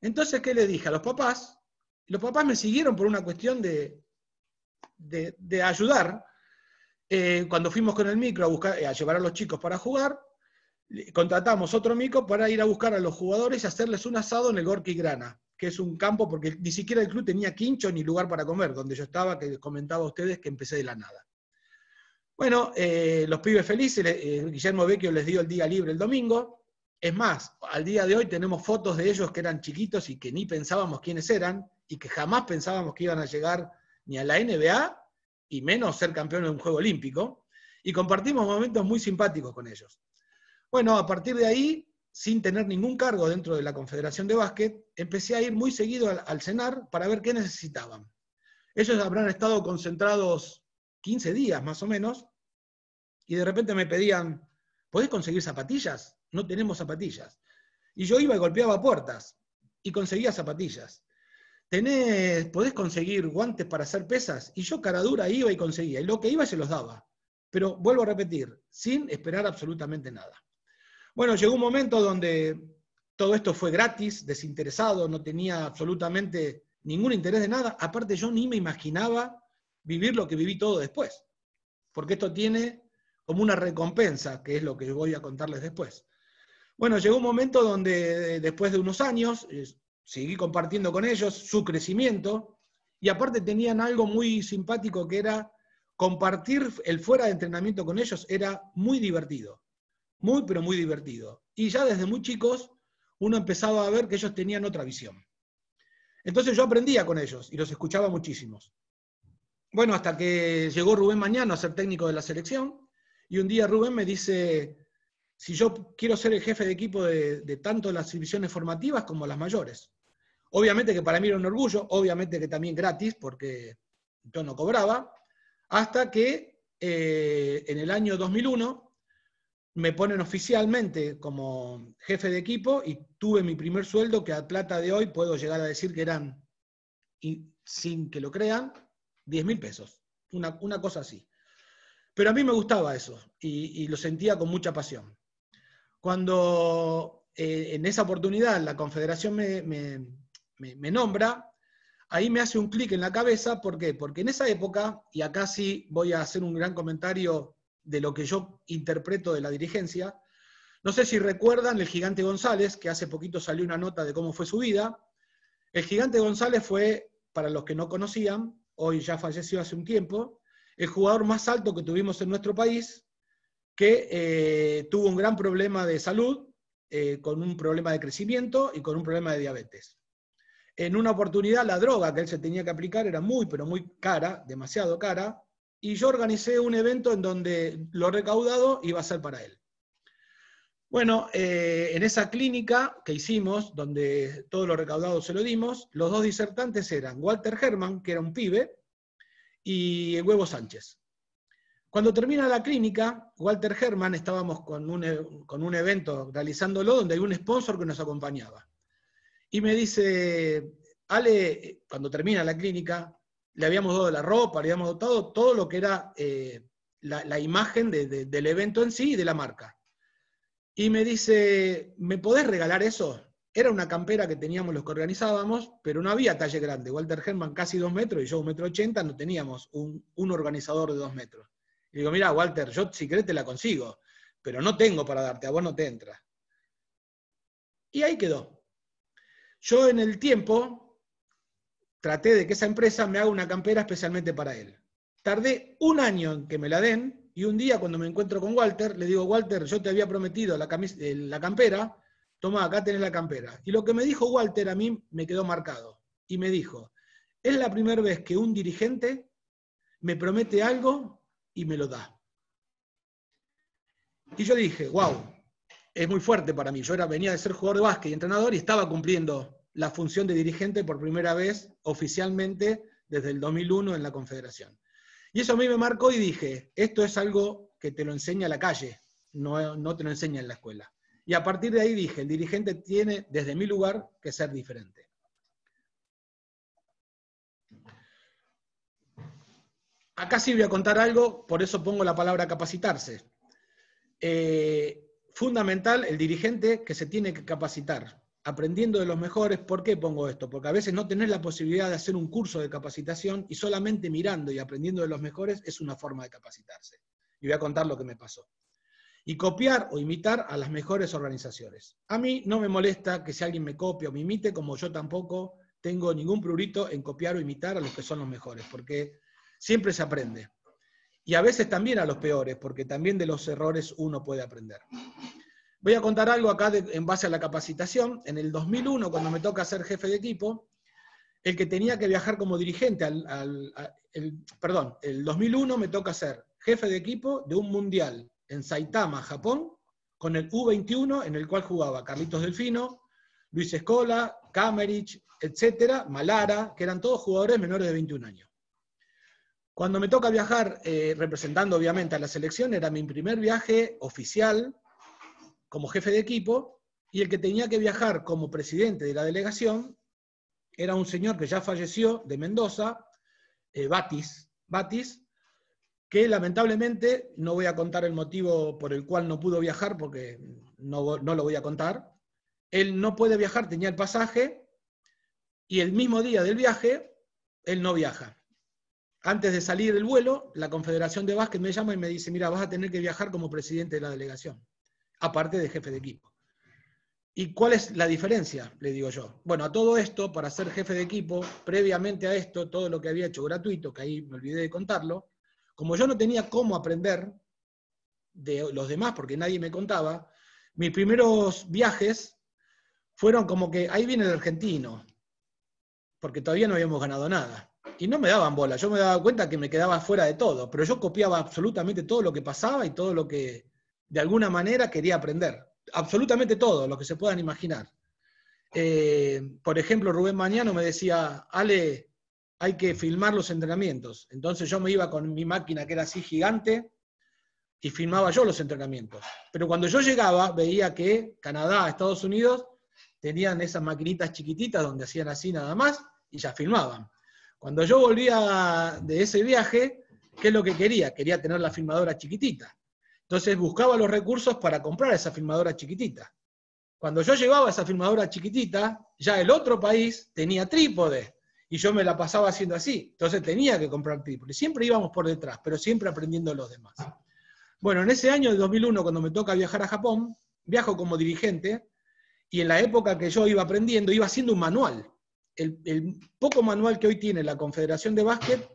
Entonces, ¿qué le dije a los papás? Los papás me siguieron por una cuestión de, de, ayudar. Eh, cuando fuimos con el micro a llevar a los chicos para jugar, contratamos otro mico para ir a buscar a los jugadores y hacerles un asado en el Gorky Grana, que es un campo porque ni siquiera el club tenía quincho ni lugar para comer, donde yo estaba, que comentaba a ustedes que empecé de la nada. Bueno, eh, los pibes felices, eh, Guillermo Vecchio les dio el día libre el domingo. Es más, al día de hoy tenemos fotos de ellos que eran chiquitos y que ni pensábamos quiénes eran y que jamás pensábamos que iban a llegar ni a la NBA y menos ser campeón de un Juego Olímpico. Y compartimos momentos muy simpáticos con ellos. Bueno, a partir de ahí, sin tener ningún cargo dentro de la Confederación de Básquet, empecé a ir muy seguido al, cenar para ver qué necesitaban. Ellos habrán estado concentrados 15 días más o menos, y de repente me pedían, ¿podés conseguir zapatillas? No tenemos zapatillas. Y yo iba y golpeaba puertas y conseguía zapatillas. Tenés, ¿Podés conseguir guantes para hacer pesas? Y yo cara dura iba y conseguía. Y lo que iba se los daba. Pero vuelvo a repetir, sin esperar absolutamente nada. Bueno, llegó un momento donde todo esto fue gratis, desinteresado, no tenía absolutamente ningún interés de nada. Aparte, yo ni me imaginaba vivir lo que viví todo después, porque esto tiene como una recompensa, que es lo que voy a contarles después. Bueno, llegó un momento donde eh, después de unos años eh, seguí compartiendo con ellos su crecimiento y aparte tenían algo muy simpático que era compartir el fuera de entrenamiento con ellos era muy divertido muy, pero muy divertido. Y ya desde muy chicos uno empezaba a ver que ellos tenían otra visión. Entonces yo aprendía con ellos y los escuchaba muchísimos. Bueno, hasta que llegó Rubén Mañana a ser técnico de la selección y un día Rubén me dice, si yo quiero ser el jefe de equipo de, tanto las divisiones formativas como las mayores. Obviamente que para mí era un orgullo, obviamente que también gratis porque yo no cobraba, hasta que eh, en el año 2001 me ponen oficialmente como jefe de equipo y tuve mi primer sueldo que a plata de hoy puedo llegar a decir que eran, y sin que lo crean, 10 mil pesos, una, cosa así. Pero a mí me gustaba eso y, lo sentía con mucha pasión. Cuando eh, en esa oportunidad la Confederación me, me nombra, ahí me hace un clic en la cabeza, ¿por qué? Porque en esa época, y acá sí voy a hacer un gran comentario de lo que yo interpreto de la dirigencia. No sé si recuerdan el gigante González, que hace poquito salió una nota de cómo fue su vida. El gigante González fue, para los que no conocían, hoy ya falleció hace un tiempo, el jugador más alto que tuvimos en nuestro país, que eh, tuvo un gran problema de salud, eh, con un problema de crecimiento y con un problema de diabetes. En una oportunidad la droga que él se tenía que aplicar era muy, pero muy cara, demasiado cara, y yo organicé un evento en donde lo recaudado iba a ser para él. Bueno, eh, en esa clínica que hicimos, donde todo lo recaudado se lo dimos, los dos disertantes eran Walter Herman, que era un pibe, y Huevo Sánchez. Cuando termina la clínica, Walter Herman, estábamos con un, e, con un evento realizándolo donde hay un sponsor que nos acompañaba. Y me dice, Ale, cuando termina la clínica, le habíamos dado la ropa, le habíamos dotado todo lo que era eh, la, imagen del evento en sí y de la marca. Y me dice, ¿me podés regalar eso? Era una campera que teníamos los que organizábamos, pero no había talle grande. Walter Herman casi dos metros y yo un metro ochenta, no teníamos un, organizador de dos metros. Y digo, mira, Walter, yo si querés te la consigo, pero no tengo para darte, a vos no te entra. Y ahí quedó. Yo en el tiempo traté de que esa empresa me haga una campera especialmente para él. Tardé un año en que me la den y un día cuando me encuentro con Walter, le digo, Walter, yo te había prometido la, eh, la campera, toma, acá tenés la campera. Y lo que me dijo Walter a mí me quedó marcado. Y me dijo, es la primera vez que un dirigente me promete algo y me lo da. Y yo dije, wow, es muy fuerte para mí. Yo era, venía de ser jugador de básquet y entrenador y estaba cumpliendo la función de dirigente por primera vez oficialmente desde el 2001 en la Confederación. Y eso a mí me marcó y dije, esto es algo que te lo enseña la calle, no, te lo enseña en la escuela. Y a partir de ahí dije, el dirigente tiene, desde mi lugar, que ser diferente. Acá sí voy a contar algo, por eso pongo la palabra capacitarse. Eh, fundamental el dirigente que se tiene que capacitar aprendiendo de los mejores. ¿Por qué pongo esto? Porque a veces no tenés la posibilidad de hacer un curso de capacitación y solamente mirando y aprendiendo de los mejores es una forma de capacitarse. Y voy a contar lo que me pasó. Y copiar o imitar a las mejores organizaciones. A mí no me molesta que si alguien me copia o me imite, como yo tampoco tengo ningún prurito en copiar o imitar a los que son los mejores, porque siempre se aprende. Y a veces también a los peores, porque también de los errores uno puede aprender. Voy a contar algo acá en base a la capacitación. En el 2001, cuando me toca ser jefe de equipo, el que tenía que viajar como dirigente, al, el, perdón, el 2001 me toca ser jefe de equipo de un mundial en Saitama, Japón, con el U21 en el cual jugaba Carlitos Delfino, Luis Escola, Kamerich, etcétera, Malara, que eran todos jugadores menores de 21 años. Cuando me toca viajar, eh, representando obviamente a la selección, era mi primer viaje oficial como jefe de equipo y el que tenía que viajar como presidente de la delegación era un señor que ya falleció de Mendoza, eh, Batis, Batis, que lamentablemente no voy a contar el motivo por el cual no pudo viajar, porque no, lo voy a contar. Él no puede viajar, tenía el pasaje, y el mismo día del viaje, él no viaja. Antes de salir del vuelo, la Confederación de Básquet me llama y me dice, mira, vas a tener que viajar como presidente de la delegación aparte de jefe de equipo. ¿Y cuál es la diferencia? Le digo yo. Bueno, a todo esto, para ser jefe de equipo, previamente a esto, todo lo que había hecho gratuito, que ahí me olvidé de contarlo, como yo no tenía cómo aprender de los demás porque nadie me contaba, mis primeros viajes fueron como que ahí viene el argentino, porque todavía no habíamos ganado nada. Y no me daban bola, yo me daba cuenta que me quedaba fuera de todo, pero yo copiaba absolutamente todo lo que pasaba y todo lo que, de alguna manera quería aprender. Absolutamente todo, lo que se puedan imaginar. Eh, por ejemplo, Rubén Mañano me decía, Ale, hay que filmar los entrenamientos. Entonces yo me iba con mi máquina que era así gigante y filmaba yo los entrenamientos. Pero cuando yo llegaba veía que Canadá, Estados Unidos tenían esas maquinitas chiquititas donde hacían así nada más y ya filmaban. Cuando yo volvía de ese viaje, ¿qué es lo que quería? Quería tener la filmadora chiquitita. Entonces buscaba los recursos para comprar esa filmadora chiquitita. Cuando yo llevaba esa filmadora chiquitita, ya el otro país tenía trípode y yo me la pasaba haciendo así. Entonces tenía que comprar trípode. Siempre íbamos por detrás, pero siempre aprendiendo los demás. Bueno, en ese año de 2001, cuando me toca viajar a Japón, viajo como dirigente y en la época que yo iba aprendiendo, iba haciendo un manual. El, el poco manual que hoy tiene la Confederación de Básquet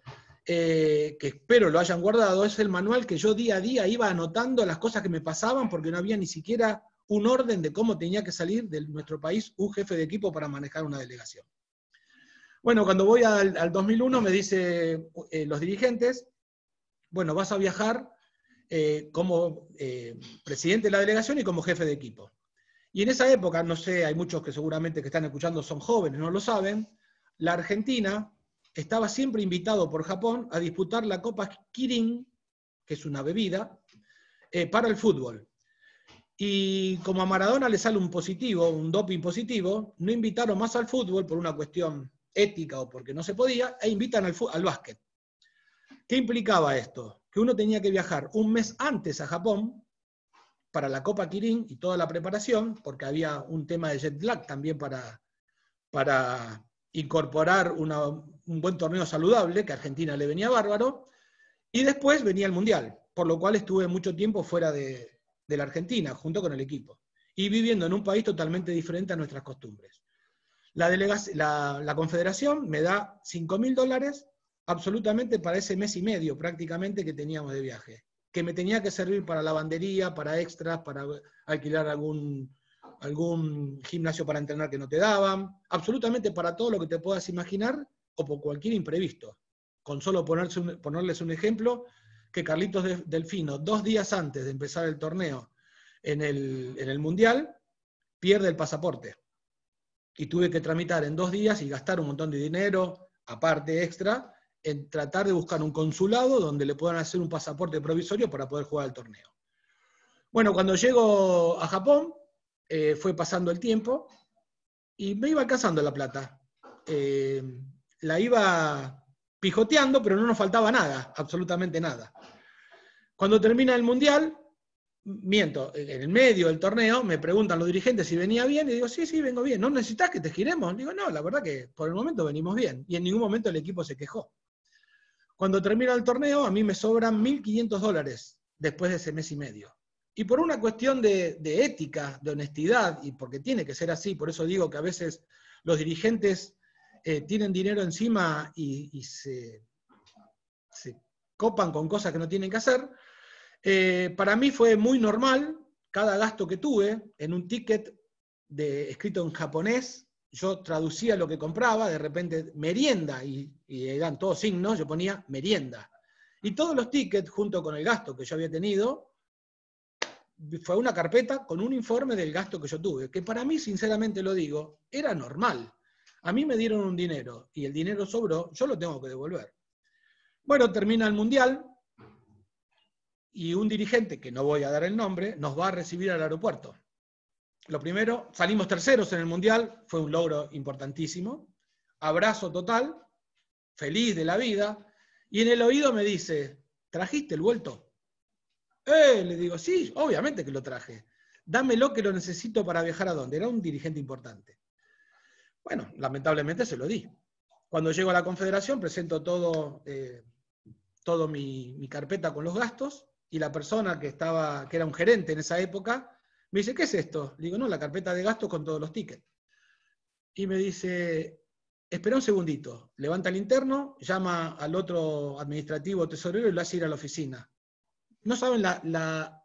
eh, que espero lo hayan guardado, es el manual que yo día a día iba anotando las cosas que me pasaban porque no había ni siquiera un orden de cómo tenía que salir de nuestro país un jefe de equipo para manejar una delegación. Bueno, cuando voy al, 2001 me dicen eh, los dirigentes, bueno, vas a viajar eh, como presidente de la delegación y como jefe de equipo. Y en esa época, no sé, hay muchos que seguramente que están escuchando son jóvenes, no lo saben, la Argentina estaba siempre invitado por Japón a disputar la Copa Kirin, que es una bebida, eh, para el fútbol. Y como a Maradona le sale un positivo, un doping positivo, no invitaron más al fútbol por una cuestión ética o porque no se podía, e invitan al, básquet. ¿Qué implicaba esto? Que uno tenía que viajar un mes antes a Japón para la Copa Kirin y toda la preparación, porque había un tema de jet lag también para, para incorporar una, un buen torneo saludable, que a Argentina le venía bárbaro, y después venía el Mundial, por lo cual estuve mucho tiempo fuera de, la Argentina, junto con el equipo, y viviendo en un país totalmente diferente a nuestras costumbres. La, la, la confederación me da 5.000 mil dólares absolutamente para ese mes y medio prácticamente que teníamos de viaje, que me tenía que servir para lavandería, para extras, para alquilar algún, algún gimnasio para entrenar que no te daban, absolutamente para todo lo que te puedas imaginar, o por cualquier imprevisto. Con solo ponerles un ejemplo, que Carlitos Delfino, dos días antes de empezar el torneo en el, Mundial, pierde el pasaporte. Y tuve que tramitar en dos días y gastar un montón de dinero, aparte extra, en tratar de buscar un consulado donde le puedan hacer un pasaporte provisorio para poder jugar el torneo. Bueno, cuando llego a Japón, eh, fue pasando el tiempo y me iba cazando la plata. Eh, la iba pijoteando, pero no nos faltaba nada, absolutamente nada. Cuando termina el Mundial, miento, en el medio del torneo, me preguntan los dirigentes si venía bien, y digo, sí, sí, vengo bien. ¿No necesitas que te giremos? Digo, no, la verdad que por el momento venimos bien. Y en ningún momento el equipo se quejó. Cuando termina el torneo, a mí me sobran 1.500 dólares después de ese mes y medio. Y por una cuestión de, de ética, de honestidad, y porque tiene que ser así, por eso digo que a veces los dirigentes eh, tienen dinero encima y, se, copan con cosas que no tienen que hacer. Eh, para mí fue muy normal cada gasto que tuve en un ticket escrito en japonés. Yo traducía lo que compraba, de repente merienda, y eran todos signos, yo ponía merienda. Y todos los tickets, junto con el gasto que yo había tenido, fue una carpeta con un informe del gasto que yo tuve, que para mí, sinceramente lo digo, era normal. A mí me dieron un dinero y el dinero sobró, yo lo tengo que devolver. Bueno, termina el mundial y un dirigente, que no voy a dar el nombre, nos va a recibir al aeropuerto. Lo primero, salimos terceros en el mundial, fue un logro importantísimo. Abrazo total, feliz de la vida, y en el oído me dice, ¿trajiste el vuelto? Eh, le digo, sí, obviamente que lo traje. Dámelo que lo necesito para viajar a donde. Era un dirigente importante. Bueno, lamentablemente se lo di. Cuando llego a la confederación presento todo, eh, todo mi, carpeta con los gastos y la persona que, estaba, que era un gerente en esa época me dice, ¿qué es esto? Le digo, no, la carpeta de gastos con todos los tickets. Y me dice, espera un segundito, levanta el interno, llama al otro administrativo tesorero y lo hace ir a la oficina. No saben la, la,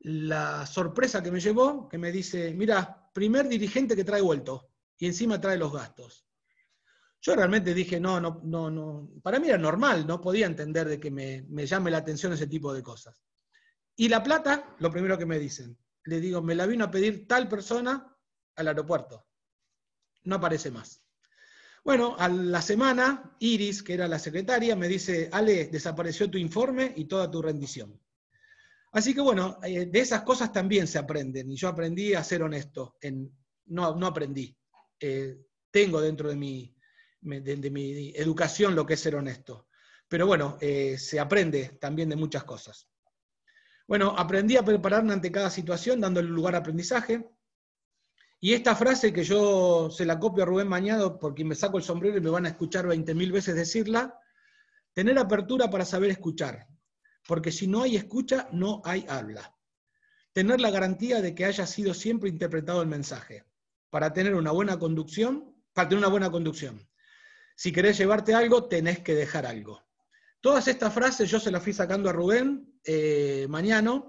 la sorpresa que me llevó, que me dice, mira, primer dirigente que trae vuelto y encima trae los gastos. Yo realmente dije, no, no, no, no, para mí era normal, no podía entender de que me, llame la atención ese tipo de cosas. Y la plata, lo primero que me dicen, le digo, me la vino a pedir tal persona al aeropuerto. No aparece más. Bueno, a la semana, Iris, que era la secretaria, me dice, Ale, desapareció tu informe y toda tu rendición. Así que bueno, eh, de esas cosas también se aprenden, y yo aprendí a ser honesto, en, no, no aprendí, eh, tengo dentro de mi, de, mi, educación lo que es ser honesto. Pero bueno, eh, se aprende también de muchas cosas. Bueno, aprendí a prepararme ante cada situación, dándole lugar a aprendizaje. Y esta frase que yo se la copio a Rubén Mañado porque me saco el sombrero y me van a escuchar 20.000 veces decirla, tener apertura para saber escuchar, porque si no hay escucha, no hay habla. Tener la garantía de que haya sido siempre interpretado el mensaje para tener una buena conducción, para tener una buena conducción. Si querés llevarte algo, tenés que dejar algo. Todas estas frases yo se las fui sacando a Rubén eh, mañana,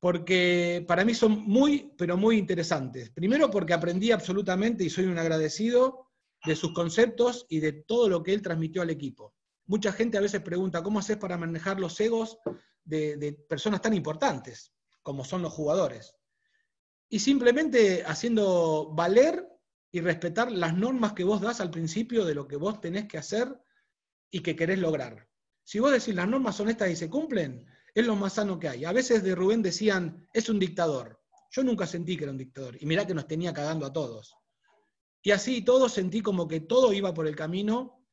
porque para mí son muy, pero muy interesantes. Primero porque aprendí absolutamente y soy un agradecido de sus conceptos y de todo lo que él transmitió al equipo. Mucha gente a veces pregunta, ¿cómo haces para manejar los egos de personas tan importantes como son los jugadores? y simplemente haciendo valer y respetar las normas que vos das al principio de lo que vos tenés que hacer y que querés lograr. Si vos decís las normas son estas y se cumplen, es lo más sano que hay. A veces de Rubén decían, es un dictador. Yo nunca sentí que era un dictador. Y mirá que nos tenía cagando a todos. Y así todo sentí como que todo iba por el camino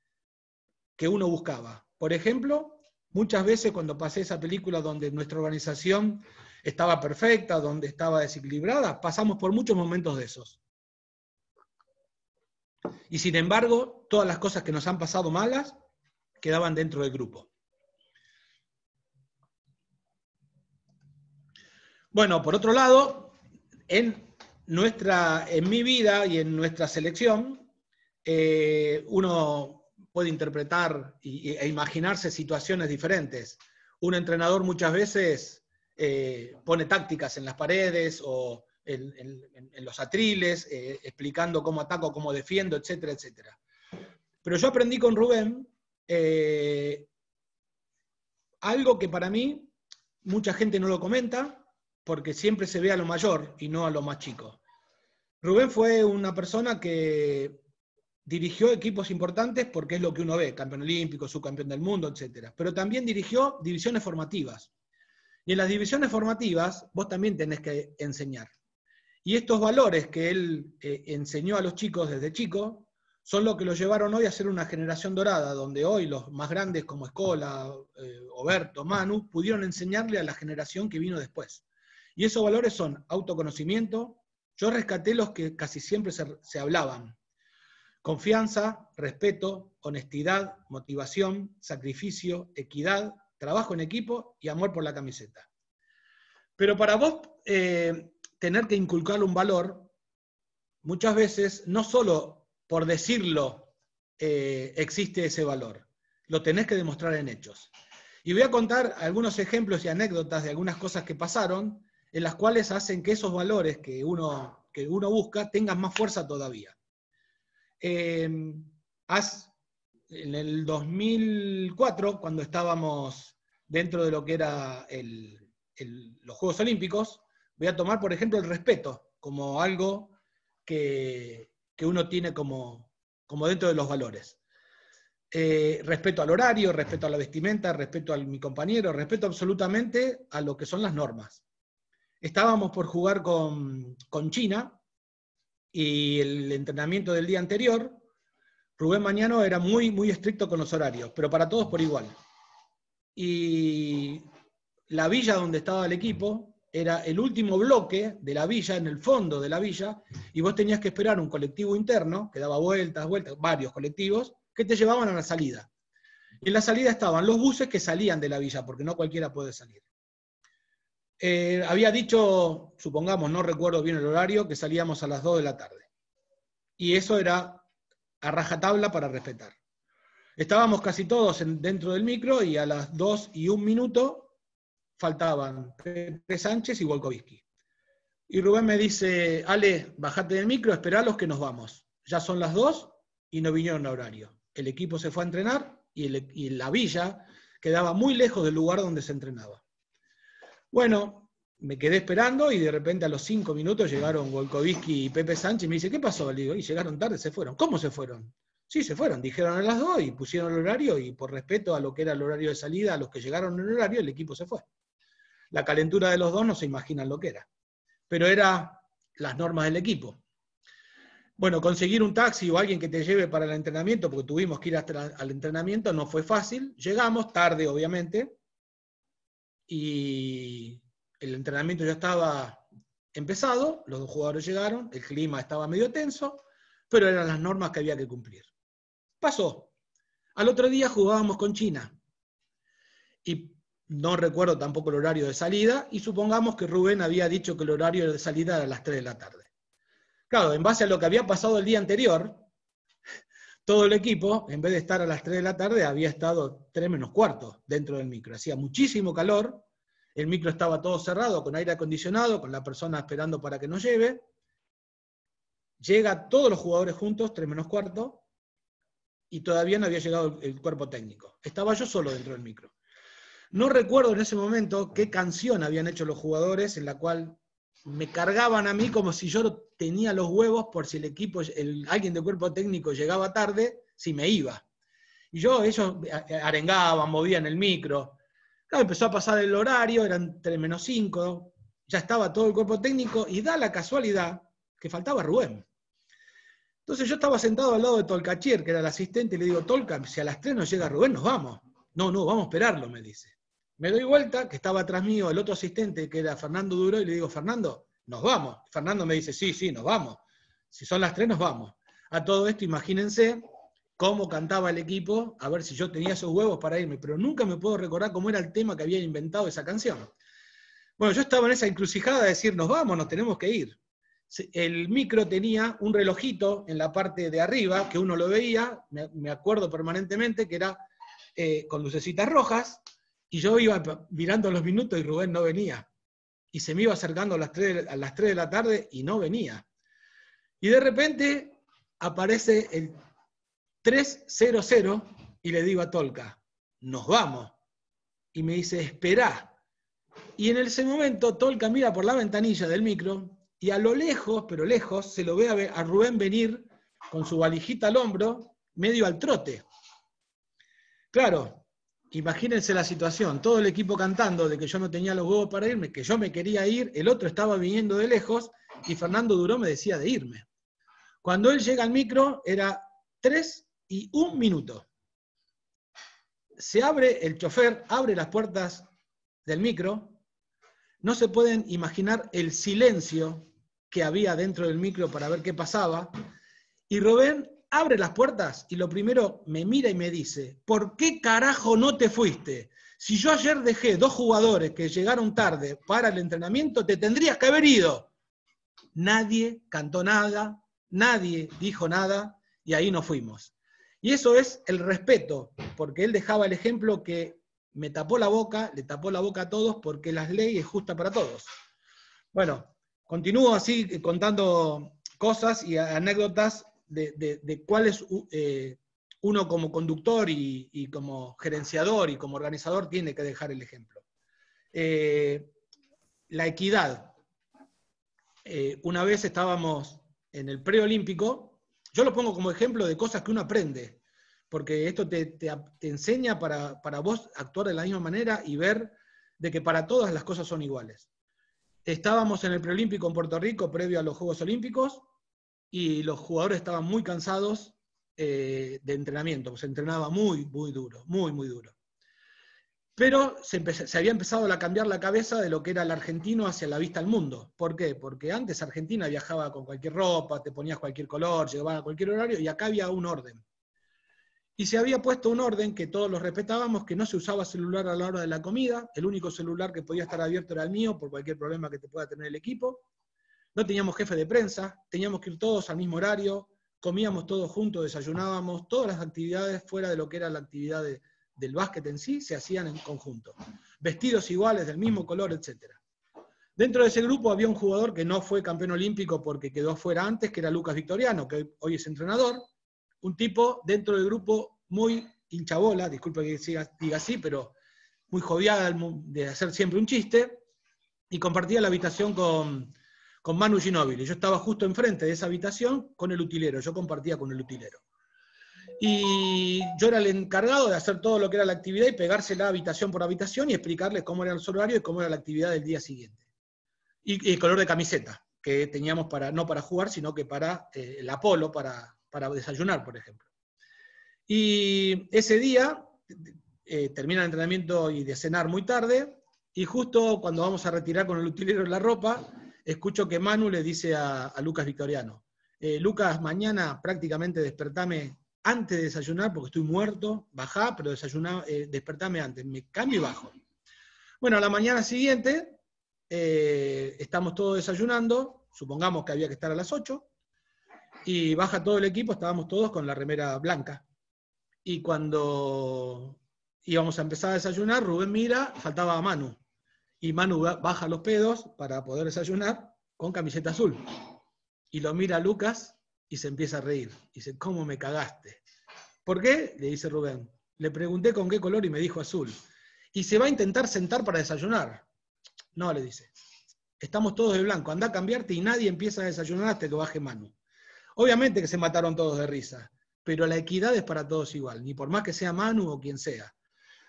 que uno buscaba. Por ejemplo, muchas veces cuando pasé esa película donde nuestra organización estaba perfecta, donde estaba desequilibrada, pasamos por muchos momentos de esos. Y sin embargo, todas las cosas que nos han pasado malas quedaban dentro del grupo. Bueno, por otro lado, en, nuestra, en mi vida y en nuestra selección, eh, uno puede interpretar e imaginarse situaciones diferentes. Un entrenador muchas veces eh, pone tácticas en las paredes o en, los atriles, eh, explicando cómo ataco, cómo defiendo, etcétera, etcétera. Pero yo aprendí con Rubén eh, algo que para mí mucha gente no lo comenta porque siempre se ve a lo mayor y no a lo más chico. Rubén fue una persona que dirigió equipos importantes porque es lo que uno ve, campeón olímpico, subcampeón del mundo, etcétera Pero también dirigió divisiones formativas. Y en las divisiones formativas vos también tenés que enseñar. Y estos valores que él eh, enseñó a los chicos desde chico son lo que los llevaron hoy a ser una generación dorada, donde hoy los más grandes como Escola, eh, Oberto, Manu, pudieron enseñarle a la generación que vino después. Y esos valores son autoconocimiento, yo rescaté los que casi siempre se hablaban, confianza, respeto, honestidad, motivación, sacrificio, equidad, trabajo en equipo y amor por la camiseta. Pero para vos eh, tener que inculcar un valor, muchas veces, no solo por decirlo eh, existe ese valor, lo tenés que demostrar en hechos. Y voy a contar algunos ejemplos y anécdotas de algunas cosas que pasaron, en las cuales hacen que esos valores que uno, que uno busca tengan más fuerza todavía. Eh, en el 2004, cuando estábamos dentro de lo que era los Juegos Olímpicos, voy a tomar, por ejemplo, el respeto como algo que, uno tiene como, dentro de los valores. Eh, respeto al horario, respeto a la vestimenta, respeto a mi compañero, respeto absolutamente a lo que son las normas. Estábamos por jugar con, con China y el entrenamiento del día anterior, Rubén Mañano era muy, muy estricto con los horarios, pero para todos por igual y la villa donde estaba el equipo era el último bloque de la villa, en el fondo de la villa, y vos tenías que esperar un colectivo interno que daba vueltas, vueltas, varios colectivos, que te llevaban a la salida. Y en la salida estaban los buses que salían de la villa, porque no cualquiera puede salir. Eh, había dicho, supongamos, no recuerdo bien el horario, que salíamos a las 2 de la tarde. Y eso era a rajatabla para respetar. Estábamos casi todos dentro del micro y a las dos y un minuto faltaban Pepe Sánchez y Wolkowski. Y Rubén me dice, Ale, bajate del micro, esperá los que nos vamos. Ya son las dos y no vinieron a horario. El equipo se fue a entrenar y, la villa quedaba muy lejos del lugar donde se entrenaba. Bueno, me quedé esperando y de repente a los cinco minutos llegaron Wolkowski y Pepe Sánchez y me dice, ¿qué pasó? Le digo, y llegaron tarde, se fueron. ¿Cómo se fueron? Sí, se fueron, dijeron a las dos y pusieron el horario y por respeto a lo que era el horario de salida, a los que llegaron en el horario, el equipo se fue. La calentura de los dos no se imaginan lo que era, pero era las normas del equipo. Bueno, conseguir un taxi o alguien que te lleve para el entrenamiento, porque tuvimos que ir al entrenamiento, no fue fácil. Llegamos tarde, obviamente, y el entrenamiento ya estaba empezado, los dos jugadores llegaron, el clima estaba medio tenso, pero eran las normas que había que cumplir. Pasó. Al otro día jugábamos con China. Y no recuerdo tampoco el horario de salida, y supongamos que Rubén había dicho que el horario de salida era a las 3 de la tarde. Claro, en base a lo que había pasado el día anterior, todo el equipo, en vez de estar a las 3 de la tarde, había estado 3 menos cuarto dentro del micro. Hacía muchísimo calor, el micro estaba todo cerrado, con aire acondicionado, con la persona esperando para que nos lleve. Llega todos los jugadores juntos, 3 menos cuarto, y todavía no había llegado el cuerpo técnico. Estaba yo solo dentro del micro. No recuerdo en ese momento qué canción habían hecho los jugadores en la cual me cargaban a mí como si yo tenía los huevos por si el equipo, el, alguien del cuerpo técnico llegaba tarde, si me iba. Y yo, ellos arengaban, movían el micro. empezó a pasar el horario, eran 3 menos 5, ya estaba todo el cuerpo técnico y da la casualidad que faltaba Rubén. Entonces yo estaba sentado al lado de Tolcachier, que era el asistente, y le digo, Tolca, si a las tres no llega Rubén, nos vamos. No, no, vamos a esperarlo, me dice. Me doy vuelta, que estaba atrás mío el otro asistente, que era Fernando Duro, y le digo, Fernando, nos vamos. Fernando me dice, sí, sí, nos vamos. Si son las tres, nos vamos. A todo esto, imagínense cómo cantaba el equipo, a ver si yo tenía esos huevos para irme, pero nunca me puedo recordar cómo era el tema que había inventado esa canción. Bueno, yo estaba en esa encrucijada de decir, nos vamos, nos tenemos que ir el micro tenía un relojito en la parte de arriba, que uno lo veía, me acuerdo permanentemente, que era eh, con lucecitas rojas, y yo iba mirando los minutos y Rubén no venía. Y se me iba acercando a las 3 de, a las 3 de la tarde y no venía. Y de repente aparece el 300 y le digo a Tolka, nos vamos. Y me dice, espera Y en ese momento Tolka mira por la ventanilla del micro y a lo lejos, pero lejos, se lo ve a, Rubén venir con su valijita al hombro, medio al trote. Claro, imagínense la situación, todo el equipo cantando de que yo no tenía los huevos para irme, que yo me quería ir, el otro estaba viniendo de lejos y Fernando Duró me decía de irme. Cuando él llega al micro era tres y un minuto. Se abre el chofer, abre las puertas del micro, no se pueden imaginar el silencio que había dentro del micro para ver qué pasaba. Y Rubén abre las puertas y lo primero me mira y me dice, ¿por qué carajo no te fuiste? Si yo ayer dejé dos jugadores que llegaron tarde para el entrenamiento, te tendrías que haber ido. Nadie cantó nada, nadie dijo nada y ahí nos fuimos. Y eso es el respeto, porque él dejaba el ejemplo que me tapó la boca, le tapó la boca a todos porque las leyes justa para todos. Bueno, Continúo así eh, contando cosas y anécdotas de, cuáles eh, uno como conductor y, como gerenciador y como organizador tiene que dejar el ejemplo. Eh, la equidad. una vez estábamos en el preolímpico, yo lo pongo como ejemplo de cosas que uno aprende, porque esto te, enseña para, para, vos actuar de la misma manera y ver de que para todas las cosas son iguales. Estábamos en el preolímpico en Puerto Rico previo a los Juegos Olímpicos y los jugadores estaban muy cansados eh, de entrenamiento, pues se entrenaba muy, muy duro, muy, muy duro. Pero se, había empezado a cambiar la cabeza de lo que era el argentino hacia la vista al mundo. ¿Por qué? Porque antes Argentina viajaba con cualquier ropa, te ponías cualquier color, llegaba a cualquier horario y acá había un orden y se había puesto un orden que todos los respetábamos, que no se usaba celular a la hora de la comida, el único celular que podía estar abierto era el mío por cualquier problema que te pueda tener el equipo, no teníamos jefe de prensa, teníamos que ir todos al mismo horario, comíamos todos juntos, desayunábamos, todas las actividades fuera de lo que era la actividad del básquet en sí se hacían en conjunto, vestidos iguales, del mismo color, etc. Dentro de ese grupo había un jugador que no fue campeón olímpico porque quedó fuera antes, que era Lucas Victoriano, que hoy es entrenador, un tipo dentro del grupo muy hinchabola, disculpa que diga, así, pero muy jovial de hacer siempre un chiste, y compartía la habitación con, con Manu Ginóbili. Yo estaba justo enfrente de esa habitación con el utilero, yo compartía con el utilero. Y yo era el encargado de hacer todo lo que era la actividad y la habitación por habitación y explicarles cómo era el horario y cómo era la actividad del día siguiente. Y, el color de camiseta, que teníamos para, no para jugar, sino que para eh, el Apolo, para para desayunar, por ejemplo. Y ese día eh, termina el entrenamiento y de cenar muy tarde, y justo cuando vamos a retirar con el utilero la ropa, escucho que Manu le dice a, Lucas Victoriano, eh, Lucas, mañana prácticamente despertame antes de desayunar porque estoy muerto, bajá, pero eh, despertame antes, me cambio y bajo. Bueno, a la mañana siguiente estamos todos desayunando, supongamos que había que estar a las 8, y baja todo el equipo, estábamos todos con la remera blanca. Y cuando íbamos a empezar a desayunar, Rubén mira, faltaba a Manu. Y Manu baja los pedos para poder desayunar con camiseta azul. Y lo mira Lucas y se empieza a reír. Dice, ¿cómo me cagaste? ¿Por qué? Le dice Rubén. Le pregunté con qué color y me dijo azul. Y se va a intentar sentar para desayunar. No, le dice. Estamos todos de blanco, anda a cambiarte y nadie empieza a desayunar hasta que baje Manu. Obviamente que se mataron todos de risa, pero la equidad es para todos igual, ni por más que sea Manu o quien sea.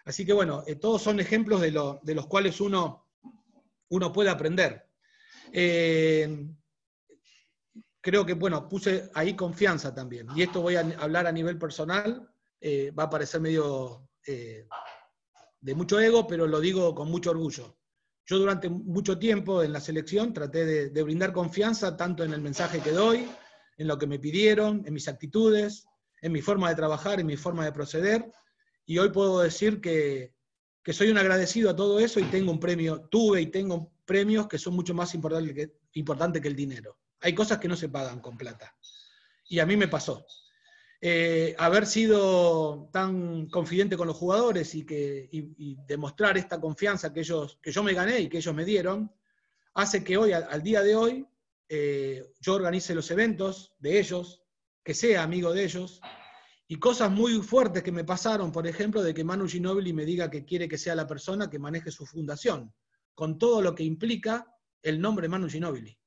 Así que bueno, eh, todos son ejemplos de, lo, de los cuales uno, uno puede aprender. Eh, creo que, bueno, puse ahí confianza también, y esto voy a hablar a nivel personal, eh, va a parecer medio de mucho ego, pero lo digo con mucho orgullo. Yo durante mucho tiempo en la selección traté de brindar confianza tanto en el mensaje que doy, en lo que me pidieron, en mis actitudes, en mi forma de trabajar, en mi forma de proceder. Y hoy puedo decir que, soy un agradecido a todo eso y tengo un premio, tuve y tengo premios que son mucho más importantes que, importante que el dinero. Hay cosas que no se pagan con plata. Y a mí me pasó. Eh, haber sido tan confidente con los jugadores y, que, demostrar esta confianza que, ellos, que yo me gané y que ellos me dieron, hace que hoy, al día de hoy, eh, yo organice los eventos de ellos, que sea amigo de ellos, y cosas muy fuertes que me pasaron, por ejemplo, de que Manu Ginobili me diga que quiere que sea la persona que maneje su fundación, con todo lo que implica el nombre Manu Ginobili.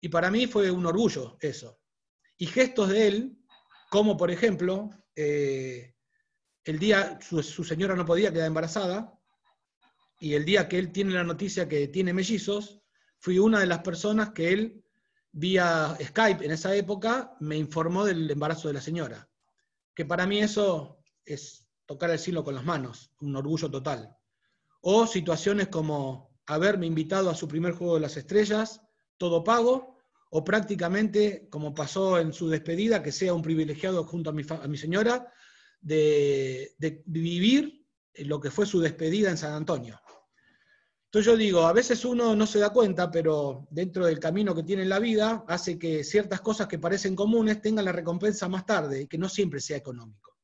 Y para mí fue un orgullo eso. Y gestos de él, como por ejemplo, eh, el día su, su señora no podía quedar embarazada, y el día que él tiene la noticia que tiene mellizos, fui una de las personas que él, vía Skype en esa época, me informó del embarazo de la señora. Que para mí eso es tocar el cielo con las manos, un orgullo total. O situaciones como haberme invitado a su primer juego de las estrellas, todo pago, o prácticamente, como pasó en su despedida, que sea un privilegiado junto a mi, señora, de vivir lo que fue su despedida en San Antonio yo digo, a veces uno no se da cuenta, pero dentro del camino que tiene la vida hace que ciertas cosas que parecen comunes tengan la recompensa más tarde y que no siempre sea económico.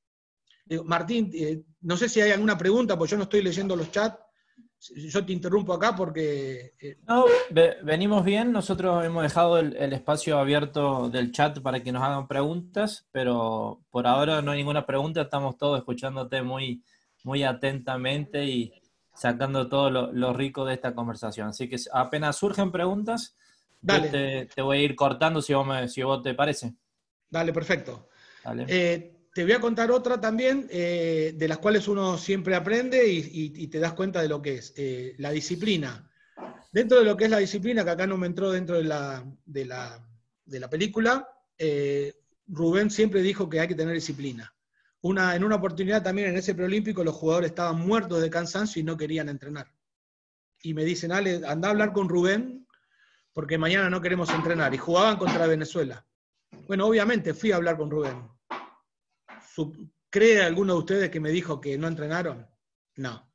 Martín, eh, no sé si hay alguna pregunta, porque yo no estoy leyendo los chats. Yo te interrumpo acá porque... Eh, no, venimos bien. Nosotros hemos dejado el, espacio abierto del chat para que nos hagan preguntas, pero por ahora no hay ninguna pregunta. Estamos todos escuchándote muy, muy atentamente y sacando todo lo, rico de esta conversación. Así que apenas surgen preguntas, Dale. Te, voy a ir cortando si vos, si vos te parece. Dale, perfecto. Eh, te voy a contar otra también, eh, de las cuales uno siempre aprende y, te das cuenta de lo que es, eh, la disciplina. Dentro de lo que es la disciplina, que acá no me entró dentro de la película, Rubén siempre dijo que hay que tener disciplina en una oportunidad también en ese preolímpico los jugadores estaban muertos de cansancio y no querían entrenar. Y me dicen, Ale, anda a hablar con Rubén porque mañana no queremos entrenar. Y jugaban contra Venezuela. Bueno, obviamente fui a hablar con Rubén. ¿Cree alguno de ustedes que me dijo que no entrenaron? No.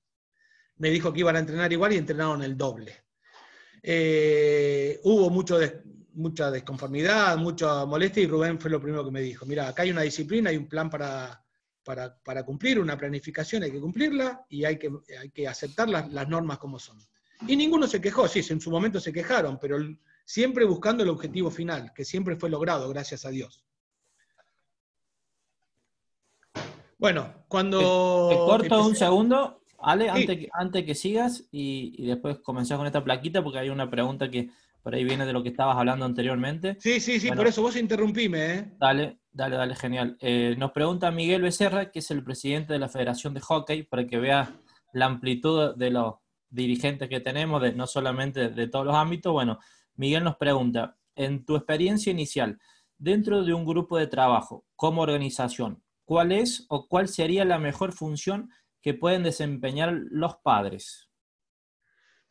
Me dijo que iban a entrenar igual y entrenaron el doble. Eh, hubo mucho mucha desconformidad, mucha molestia y Rubén fue lo primero que me dijo, mira, acá hay una disciplina, hay un plan para, para, cumplir una planificación hay que cumplirla y hay que, aceptar las, normas como son. Y ninguno se quejó, sí, en su momento se quejaron, pero siempre buscando el objetivo final, que siempre fue logrado, gracias a Dios. Bueno, cuando... Te, corto un segundo, Ale, antes, que, que sigas y, después comenzás con esta plaquita porque hay una pregunta que por ahí viene de lo que estabas hablando anteriormente. Sí, sí, sí, por eso vos interrumpime. ¿eh? Dale, Dale, dale, genial. Eh, nos pregunta Miguel Becerra, que es el presidente de la Federación de Hockey, para que vea la amplitud de los dirigentes que tenemos, no solamente de, todos los ámbitos. Bueno, Miguel nos pregunta, en tu experiencia inicial, dentro de un grupo de trabajo, como organización, ¿cuál es o cuál sería la mejor función que pueden desempeñar los padres?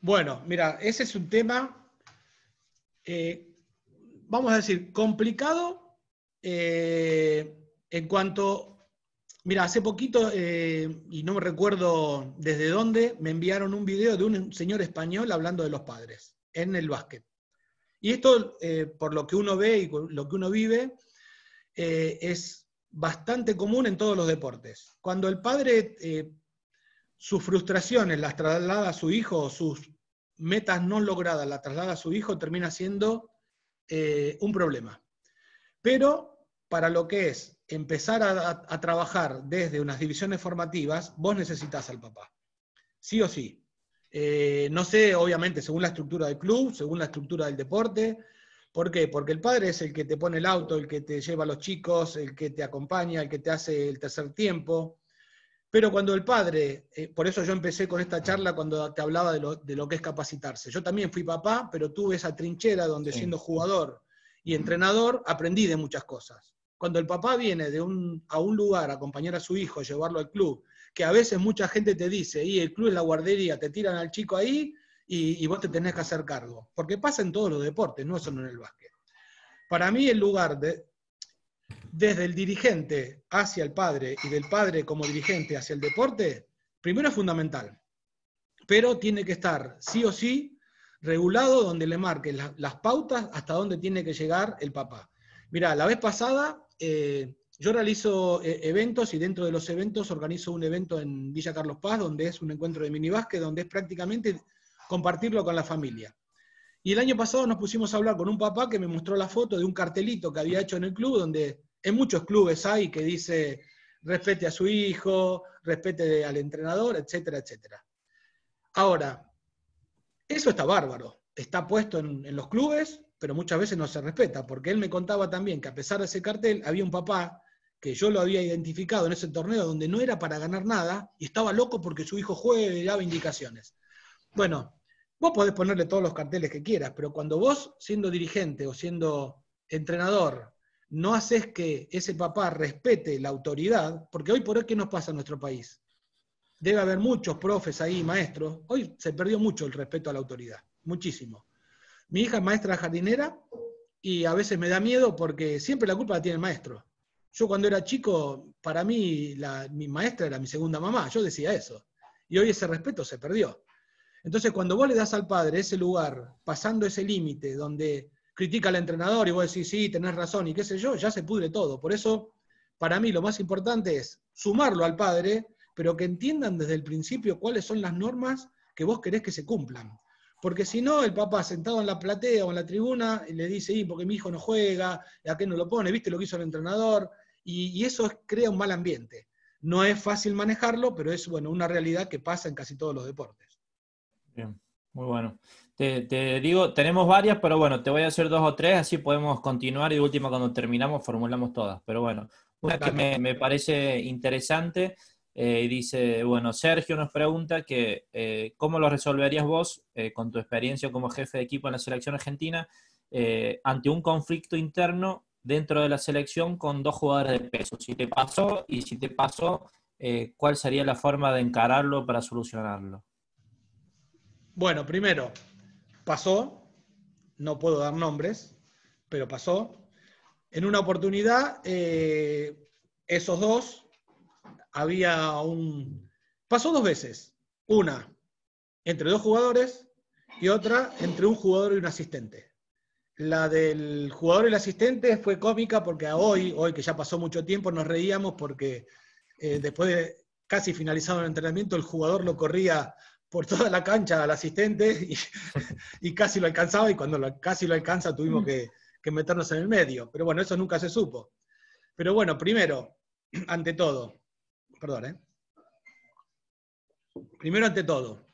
Bueno, mira, ese es un tema, eh, vamos a decir, complicado eh, en cuanto, mira, hace poquito, eh, y no me recuerdo desde dónde, me enviaron un video de un señor español hablando de los padres en el básquet. Y esto, eh, por lo que uno ve y lo que uno vive, es bastante común en todos los deportes. Cuando el padre sus frustraciones las traslada a su hijo, sus metas no logradas las traslada a su hijo, termina siendo un problema. Pero para lo que es empezar a, trabajar desde unas divisiones formativas, vos necesitas al papá. Sí o sí. Eh, no sé, obviamente, según la estructura del club, según la estructura del deporte. ¿Por qué? Porque el padre es el que te pone el auto, el que te lleva a los chicos, el que te acompaña, el que te hace el tercer tiempo. Pero cuando el padre, eh, por eso yo empecé con esta charla cuando te hablaba de lo, que es capacitarse. Yo también fui papá, pero tuve esa trinchera donde siendo jugador y entrenador aprendí de muchas cosas. Cuando el papá viene de un, a un lugar a acompañar a su hijo, llevarlo al club, que a veces mucha gente te dice, y el club es la guardería, te tiran al chico ahí y, vos te tenés que hacer cargo. Porque pasa en todos los deportes, no solo en el básquet. Para mí el lugar de, desde el dirigente hacia el padre y del padre como dirigente hacia el deporte, primero es fundamental, pero tiene que estar sí o sí regulado donde le marque las, pautas hasta donde tiene que llegar el papá. Mirá, la vez pasada eh, yo realizo eh, eventos y dentro de los eventos organizo un evento en Villa Carlos Paz, donde es un encuentro de minibásquet, donde es prácticamente compartirlo con la familia. Y el año pasado nos pusimos a hablar con un papá que me mostró la foto de un cartelito que había hecho en el club, donde en muchos clubes hay que dice respete a su hijo, respete al entrenador, etcétera, etcétera. Ahora, eso está bárbaro. Está puesto en los clubes, pero muchas veces no se respeta, porque él me contaba también que a pesar de ese cartel había un papá que yo lo había identificado en ese torneo donde no era para ganar nada y estaba loco porque su hijo juega y daba indicaciones. Bueno, vos podés ponerle todos los carteles que quieras, pero cuando vos, siendo dirigente o siendo entrenador, no haces que ese papá respete la autoridad, porque hoy por hoy, ¿qué nos pasa en nuestro país? Debe haber muchos profes ahí, maestros. Hoy se perdió mucho el respeto a la autoridad, muchísimo. Mi hija es maestra jardinera y a veces me da miedo porque siempre la culpa la tiene el maestro. Yo cuando era chico, para mí mi maestra era mi segunda mamá, yo decía eso. Y hoy ese respeto se perdió. Entonces cuando vos le das al padre ese lugar, pasando ese límite donde critica al entrenador y vos decís, sí, tenés razón y qué sé yo, ya se pudre todo. Por eso, para mí lo más importante es sumarlo al padre, pero que entiendan desde el principio cuáles son las normas que vos querés que se cumplan. Porque si no, el papá sentado en la platea o en la tribuna le dice, y porque mi hijo no juega, ¿a qué no lo pone? ¿Viste lo que hizo el entrenador? Y, eso crea un mal ambiente. No es fácil manejarlo, pero es bueno, una realidad que pasa en casi todos los deportes. Bien, muy bueno. Te, digo, tenemos varias, pero bueno, te voy a hacer dos o tres, así podemos continuar y última cuando terminamos formulamos todas. Pero bueno, una que me parece interesante eh, y dice, bueno, Sergio nos pregunta que eh, cómo lo resolverías vos eh, con tu experiencia como jefe de equipo en la selección argentina ante un conflicto interno dentro de la selección con dos jugadores de peso. Si te pasó y si te pasó, ¿cuál sería la forma de encararlo para solucionarlo? Bueno, primero, pasó, no puedo dar nombres, pero pasó. En una oportunidad, esos dos había un... Pasó dos veces. Una entre dos jugadores y otra entre un jugador y un asistente. La del jugador y el asistente fue cómica porque hoy, hoy que ya pasó mucho tiempo, nos reíamos porque eh, después de casi finalizado el entrenamiento, el jugador lo corría por toda la cancha al asistente y, casi lo alcanzaba y cuando casi lo alcanza tuvimos mm. que meternos en el medio. Pero bueno, eso nunca se supo. Pero bueno, primero, ante todo, Perdón, ¿eh? Primero ante todo,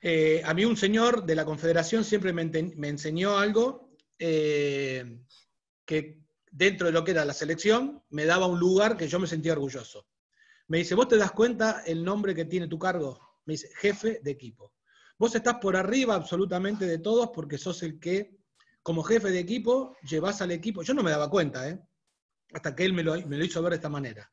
eh, a mí un señor de la Confederación siempre me, enseñó algo eh, que dentro de lo que era la selección me daba un lugar que yo me sentía orgulloso. Me dice, ¿vos te das cuenta el nombre que tiene tu cargo? Me dice, jefe de equipo. Vos estás por arriba absolutamente de todos porque sos el que, como jefe de equipo, llevas al equipo. Yo no me daba cuenta, ¿eh? hasta que él me lo hizo ver de esta manera.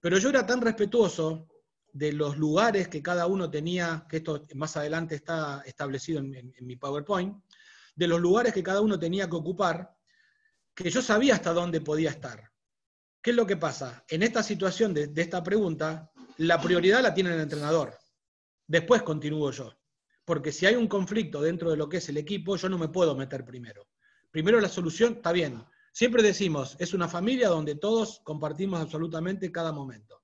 Pero yo era tan respetuoso de los lugares que cada uno tenía, que esto más adelante está establecido en, mi PowerPoint, de los lugares que cada uno tenía que ocupar, que yo sabía hasta dónde podía estar. ¿Qué es lo que pasa? En esta situación de, de, esta pregunta, la prioridad la tiene el entrenador. Después continúo yo. Porque si hay un conflicto dentro de lo que es el equipo, yo no me puedo meter primero. Primero la solución, está bien, Siempre decimos, es una familia donde todos compartimos absolutamente cada momento.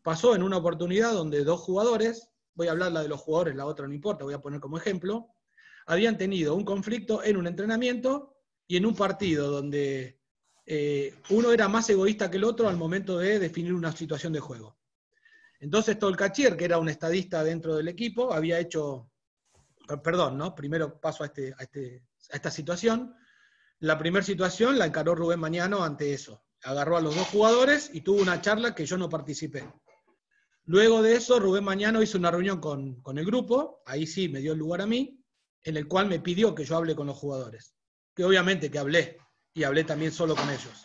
Pasó en una oportunidad donde dos jugadores, voy a hablar la de los jugadores, la otra no importa, voy a poner como ejemplo, habían tenido un conflicto en un entrenamiento y en un partido donde eh, uno era más egoísta que el otro al momento de definir una situación de juego. Entonces Tolcachier, que era un estadista dentro del equipo, había hecho, perdón, ¿no? primero paso a, este, este, a esta situación, la primera situación la encaró Rubén Mañano ante eso. Agarró a los dos jugadores y tuvo una charla que yo no participé. Luego de eso, Rubén Mañano hizo una reunión con, el grupo, ahí sí me dio el lugar a mí, en el cual me pidió que yo hable con los jugadores. Que obviamente que hablé, y hablé también solo con ellos.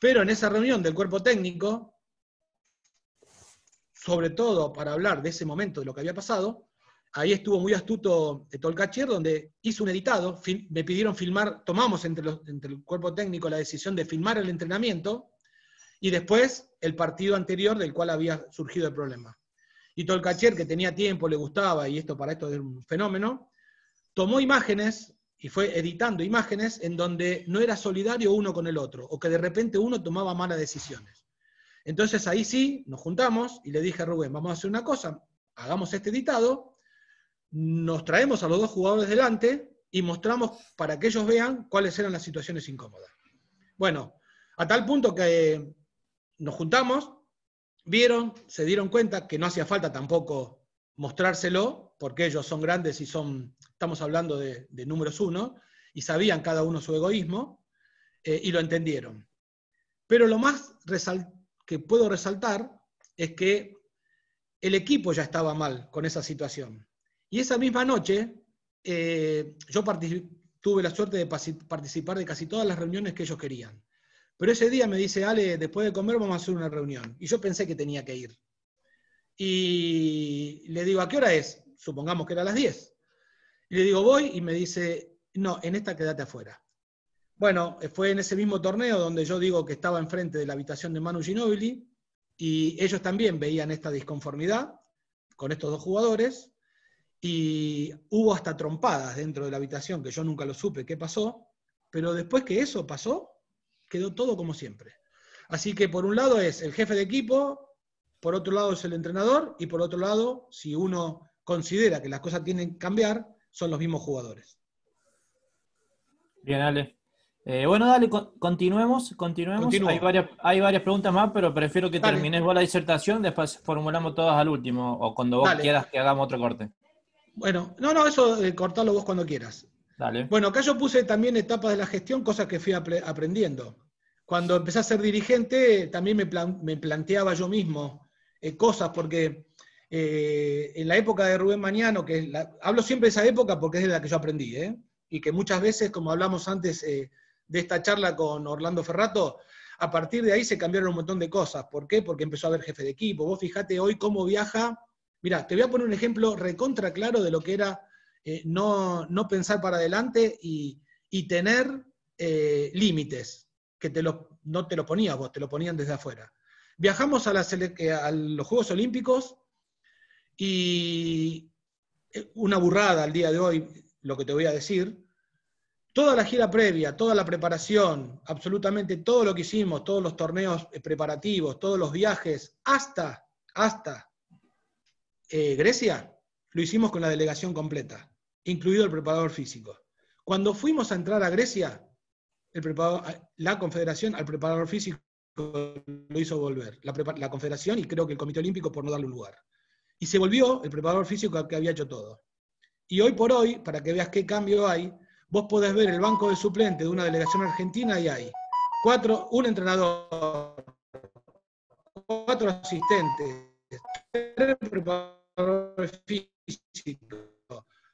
Pero en esa reunión del cuerpo técnico, sobre todo para hablar de ese momento, de lo que había pasado, ahí estuvo muy astuto eh, Tolcachier, donde hizo un editado, me pidieron filmar, tomamos entre, el cuerpo técnico la decisión de filmar el entrenamiento y después el partido anterior del cual había surgido el problema. Y Tolcachier, que tenía tiempo, le gustaba, y esto para esto es un fenómeno, tomó imágenes y fue editando imágenes en donde no era solidario uno con el otro, o que de repente uno tomaba malas decisiones. Entonces ahí sí, nos juntamos y le dije a Rubén, vamos a hacer una cosa, hagamos este editado nos traemos a los dos jugadores delante y mostramos para que ellos vean cuáles eran las situaciones incómodas. Bueno, a tal punto que eh, nos juntamos, vieron, se dieron cuenta que no hacía falta tampoco mostrárselo, porque ellos son grandes y son, estamos hablando de, números uno, y sabían cada uno su egoísmo, eh, y lo entendieron. Pero lo más que puedo resaltar es que el equipo ya estaba mal con esa situación. Y esa misma noche eh, yo tuve la suerte de participar de casi todas las reuniones que ellos querían. Pero ese día me dice, Ale, después de comer vamos a hacer una reunión. Y yo pensé que tenía que ir. Y le digo, ¿a qué hora es? Supongamos que era a las 10. Y le digo, voy y me dice, no, en esta quédate afuera. Bueno, eh, fue en ese mismo torneo donde yo digo que estaba enfrente de la habitación de Manu Ginobili y ellos también veían esta disconformidad con estos dos jugadores y hubo hasta trompadas dentro de la habitación, que yo nunca lo supe qué pasó, pero después que eso pasó, quedó todo como siempre. Así que por un lado es el jefe de equipo, por otro lado es el entrenador y por otro lado, si uno considera que las cosas tienen que cambiar, son los mismos jugadores. Bien, dale. Eh, bueno, dale, continuemos, continuemos. Hay varias, hay varias preguntas más, pero prefiero que termines vos la disertación, después formulamos todas al último, o cuando vos quieras que hagamos otro corte. Bueno, no, no, eso eh, cortarlo vos cuando quieras. Dale. Bueno, acá yo puse también etapas de la gestión, cosas que fui aprendiendo. Cuando empecé a ser dirigente, también me, planteaba yo mismo eh, cosas, porque eh, en la época de Rubén Mañano, que hablo siempre de esa época porque es de la que yo aprendí, y que muchas veces, como hablamos antes de esta charla con Orlando Ferrato, a partir de ahí se cambiaron un montón de cosas. ¿Por qué? Porque empezó a haber jefe de equipo. Vos fíjate hoy cómo viaja Mirá, te voy a poner un ejemplo recontra claro de lo que era eh, no, pensar para adelante y, tener eh, límites, que te no te lo ponías vos, te lo ponían desde afuera. Viajamos a, eh, a los Juegos Olímpicos y una burrada al día de hoy, lo que te voy a decir, toda la gira previa, toda la preparación, absolutamente todo lo que hicimos, todos los torneos preparativos, todos los viajes, hasta, hasta eh, Grecia, lo hicimos con la delegación completa, incluido el preparador físico. Cuando fuimos a entrar a Grecia, la confederación al preparador físico lo hizo volver, la, confederación y creo que el Comité Olímpico por no darle un lugar. Y se volvió el preparador físico que había hecho todo. Y hoy por hoy, para que veas qué cambio hay, vos podés ver el banco de suplente de una delegación argentina y hay cuatro, un entrenador, cuatro asistentes,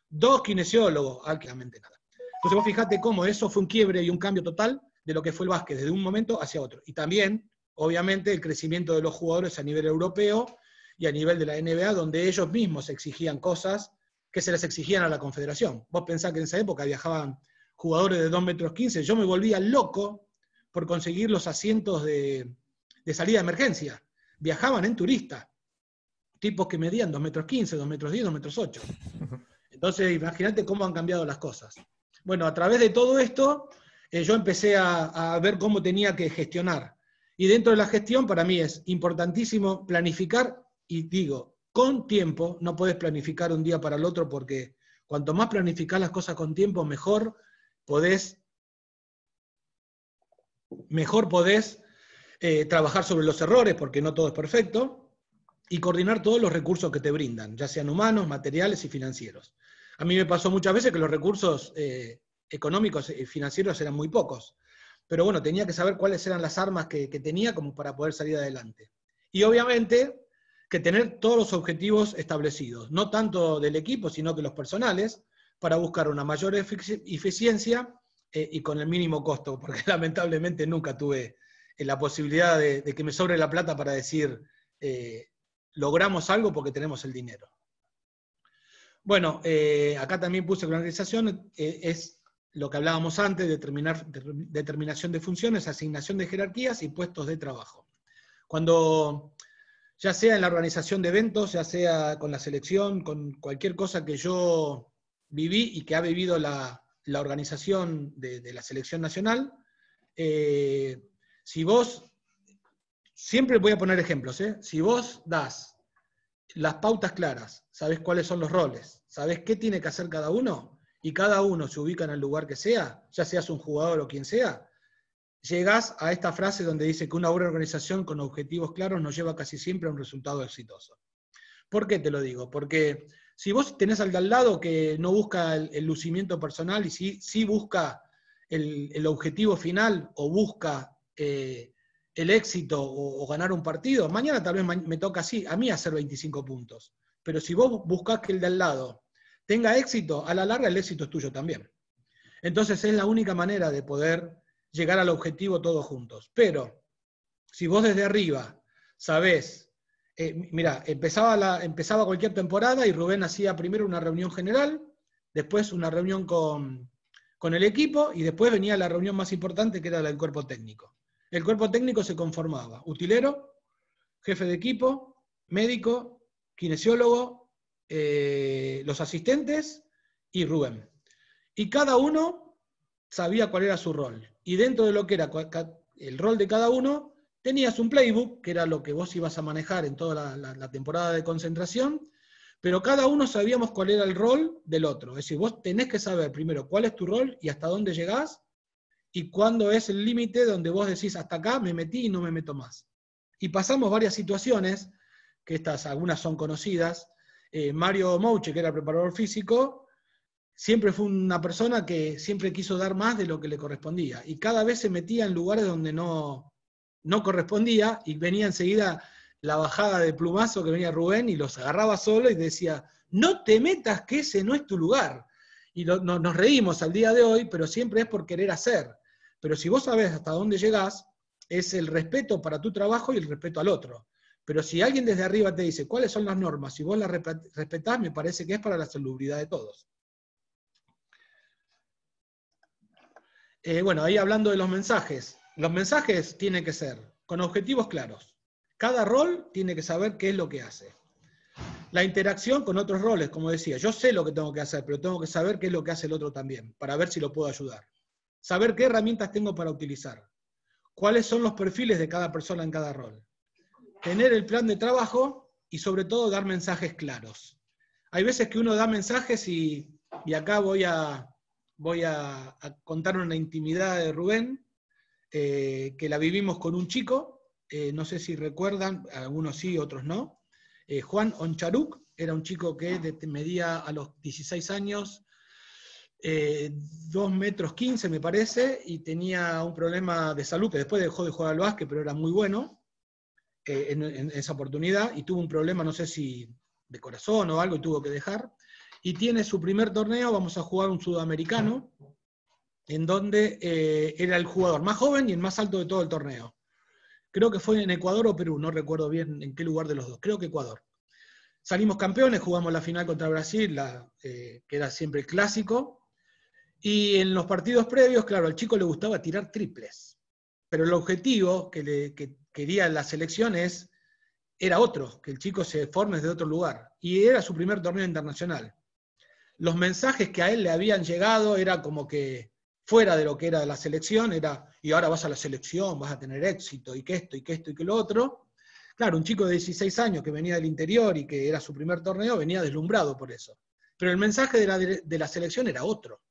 dos kinesiólogos, absolutamente nada. Entonces vos fijate cómo eso fue un quiebre y un cambio total de lo que fue el básquet, desde un momento hacia otro. Y también, obviamente, el crecimiento de los jugadores a nivel europeo y a nivel de la NBA, donde ellos mismos exigían cosas que se les exigían a la confederación. Vos pensás que en esa época viajaban jugadores de 2 metros 15, yo me volvía loco por conseguir los asientos de, de salida de emergencia. Viajaban en turistas tipos que medían 2 metros 15, 2 metros 10, 2 metros 8. Entonces, imagínate cómo han cambiado las cosas. Bueno, a través de todo esto, eh, yo empecé a, ver cómo tenía que gestionar. Y dentro de la gestión, para mí es importantísimo planificar, y digo, con tiempo, no puedes planificar un día para el otro porque cuanto más planificás las cosas con tiempo, mejor podés, mejor podés eh, trabajar sobre los errores, porque no todo es perfecto, y coordinar todos los recursos que te brindan, ya sean humanos, materiales y financieros. A mí me pasó muchas veces que los recursos eh, económicos y financieros eran muy pocos, pero bueno, tenía que saber cuáles eran las armas que, tenía como para poder salir adelante. Y obviamente que tener todos los objetivos establecidos, no tanto del equipo, sino que los personales, para buscar una mayor eficiencia eh, y con el mínimo costo, porque lamentablemente nunca tuve eh, la posibilidad de, que me sobre la plata para decir, logramos algo porque tenemos el dinero. Bueno, eh, acá también puse que la organización eh, es lo que hablábamos antes, determinación de funciones, asignación de jerarquías y puestos de trabajo. Cuando, ya sea en la organización de eventos, ya sea con la selección, con cualquier cosa que yo viví y que ha vivido la, organización de, la selección nacional, eh, si vos siempre voy a poner ejemplos, ¿eh? Si vos das las pautas claras, sabés cuáles son los roles, sabés qué tiene que hacer cada uno, y cada uno se ubica en el lugar que sea, ya seas un jugador o quien sea, llegás a esta frase donde dice que una buena organización con objetivos claros nos lleva casi siempre a un resultado exitoso. ¿Por qué te lo digo? Porque si vos tenés al de al lado que no busca el, lucimiento personal y sí, busca el, objetivo final o busca eh, el éxito o, ganar un partido, mañana tal vez me toca así, a mí hacer 25 puntos. Pero si vos buscás que el de al lado tenga éxito, a la larga el éxito es tuyo también. Entonces es la única manera de poder llegar al objetivo todos juntos. Pero si vos desde arriba sabés, eh, mira, empezaba, la, empezaba cualquier temporada y Rubén hacía primero una reunión general, después una reunión con, con el equipo y después venía la reunión más importante que era la del cuerpo técnico. El cuerpo técnico se conformaba. Utilero, jefe de equipo, médico, kinesiólogo, eh, los asistentes y Rubén. Y cada uno sabía cuál era su rol. Y dentro de lo que era el rol de cada uno, tenías un playbook, que era lo que vos ibas a manejar en toda la, la temporada de concentración, pero cada uno sabíamos cuál era el rol del otro. Es decir, vos tenés que saber primero cuál es tu rol y hasta dónde llegás y cuándo es el límite donde vos decís hasta acá me metí y no me meto más. Y pasamos varias situaciones, que estas algunas son conocidas. Eh, Mario Mouche, que era preparador físico, siempre fue una persona que siempre quiso dar más de lo que le correspondía y cada vez se metía en lugares donde no, no correspondía y venía enseguida la bajada de plumazo que venía Rubén y los agarraba solo y decía, no te metas que ese no es tu lugar. Y nos reímos al día de hoy, pero siempre es por querer hacer. Pero si vos sabés hasta dónde llegás, es el respeto para tu trabajo y el respeto al otro. Pero si alguien desde arriba te dice cuáles son las normas, si vos las respetás, me parece que es para la salubridad de todos. Eh, bueno, ahí hablando de los mensajes. Los mensajes tienen que ser con objetivos claros. Cada rol tiene que saber qué es lo que hace. La interacción con otros roles, como decía, yo sé lo que tengo que hacer, pero tengo que saber qué es lo que hace el otro también, para ver si lo puedo ayudar saber qué herramientas tengo para utilizar, cuáles son los perfiles de cada persona en cada rol, tener el plan de trabajo y sobre todo dar mensajes claros. Hay veces que uno da mensajes y, acá voy, a, voy a, contar una intimidad de Rubén, eh, que la vivimos con un chico, eh, no sé si recuerdan, algunos sí, otros no. Eh, Juan Oncharuk era un chico que medía a los 16 años eh, 2 metros 15 me parece, y tenía un problema de salud que después dejó de jugar al básquet, pero era muy bueno eh, en, esa oportunidad, y tuvo un problema, no sé si de corazón o algo, y tuvo que dejar. Y tiene su primer torneo, vamos a jugar un sudamericano, en donde eh, era el jugador más joven y el más alto de todo el torneo. Creo que fue en Ecuador o Perú, no recuerdo bien en qué lugar de los dos, creo que Ecuador. Salimos campeones, jugamos la final contra Brasil, eh, que era siempre clásico, y en los partidos previos, claro, al chico le gustaba tirar triples, pero el objetivo que, le, quería la selección es, era otro, que el chico se forme desde otro lugar. Y era su primer torneo internacional. Los mensajes que a él le habían llegado era como que fuera de lo que era la selección, era, y ahora vas a la selección, vas a tener éxito, y que esto, y que esto, y que lo otro. Claro, un chico de 16 años que venía del interior y que era su primer torneo, venía deslumbrado por eso. Pero el mensaje de la selección era otro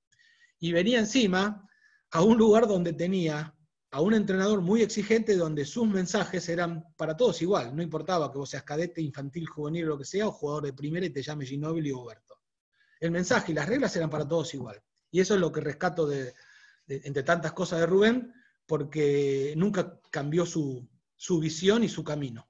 y venía encima a un lugar donde tenía a un entrenador muy exigente donde sus mensajes eran para todos igual, no importaba que vos seas cadete, infantil, juvenil, lo que sea, o jugador de primera y te llame Ginóbili o Huberto. El mensaje y las reglas eran para todos igual. Y eso es lo que rescato de, entre tantas cosas de Rubén, porque nunca cambió su, visión y su camino.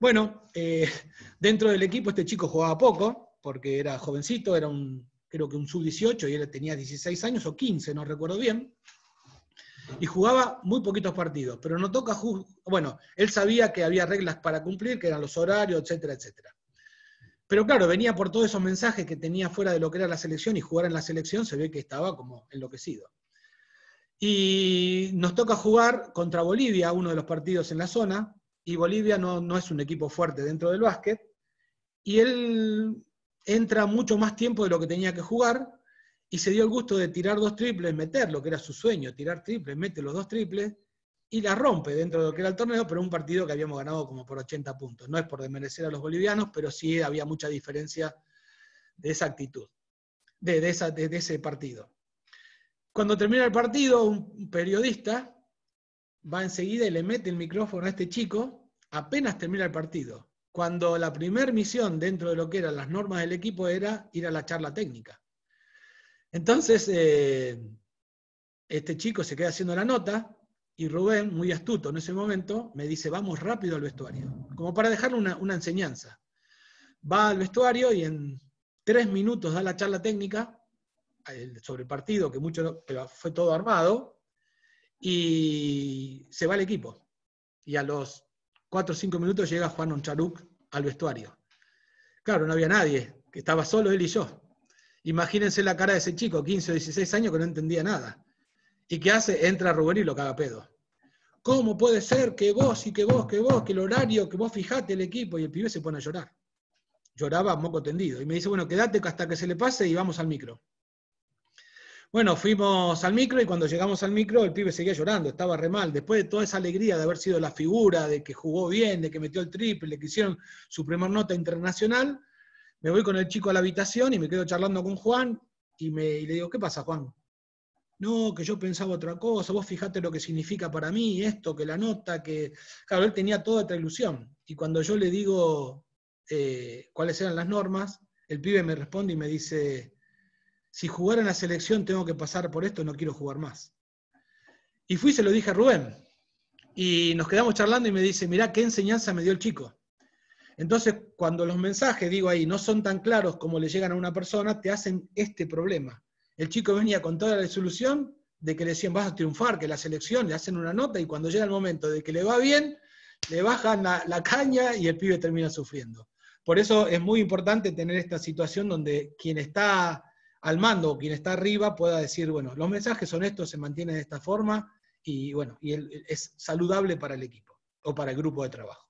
Bueno, eh, dentro del equipo este chico jugaba poco, porque era jovencito, era un creo que un sub-18 y él tenía 16 años o 15, no recuerdo bien, y jugaba muy poquitos partidos, pero no toca, bueno, él sabía que había reglas para cumplir, que eran los horarios, etcétera, etcétera. Pero claro, venía por todos esos mensajes que tenía fuera de lo que era la selección y jugar en la selección se ve que estaba como enloquecido. Y nos toca jugar contra Bolivia, uno de los partidos en la zona, y Bolivia no, no es un equipo fuerte dentro del básquet, y él entra mucho más tiempo de lo que tenía que jugar y se dio el gusto de tirar dos triples, meter lo que era su sueño, tirar triples, mete los dos triples y la rompe dentro de lo que era el torneo, pero un partido que habíamos ganado como por 80 puntos. No es por desmerecer a los bolivianos, pero sí había mucha diferencia de esa actitud, esa, de ese partido. Cuando termina el partido, un periodista va enseguida y le mete el micrófono a este chico, apenas termina el partido cuando la primera misión dentro de lo que eran las normas del equipo era ir a la charla técnica. Entonces, eh, este chico se queda haciendo la nota y Rubén, muy astuto en ese momento, me dice, vamos rápido al vestuario, como para dejarle una, enseñanza. Va al vestuario y en tres minutos da la charla técnica sobre el partido, que, mucho, fue todo armado, y se va al equipo. Y a los cuatro o cinco minutos llega Juan Oncharuk al vestuario. Claro, no había nadie, que estaba solo él y yo. Imagínense la cara de ese chico, 15 o 16 años, que no entendía nada. ¿Y qué hace? Entra Rubén y lo caga pedo. ¿Cómo puede ser que vos y que vos, que vos, que el horario, que vos fijate el equipo? Y el pibe se pone a llorar. Lloraba moco tendido. Y me dice, bueno, quédate hasta que se le pase y vamos al micro. Bueno, fuimos al micro y cuando llegamos al micro el pibe seguía llorando, estaba re mal. Después de toda esa alegría de haber sido la figura, de que jugó bien, de que metió el triple, de que hicieron su primer nota internacional, me voy con el chico a la habitación y me quedo charlando con Juan y, me, le digo, ¿qué pasa Juan? No, que yo pensaba otra cosa, vos fijate lo que significa para mí esto, que la nota, que... Claro, él tenía toda otra ilusión. Y cuando yo le digo eh, cuáles eran las normas, el pibe me responde y me dice, si jugar en la selección tengo que pasar por esto, no quiero jugar más. Y fui, se lo dije a Rubén. Y nos quedamos charlando y me dice, mirá qué enseñanza me dio el chico. Entonces, cuando los mensajes, digo ahí, no son tan claros como le llegan a una persona, te hacen este problema. El chico venía con toda la resolución de que le decían, vas a triunfar, que la selección le hacen una nota y cuando llega el momento de que le va bien, le bajan la caña y el pibe termina sufriendo. Por eso es muy importante tener esta situación donde quien está al mando o quien está arriba pueda decir, bueno, los mensajes son estos, se mantienen de esta forma y bueno, y es saludable para el equipo o para el grupo de trabajo.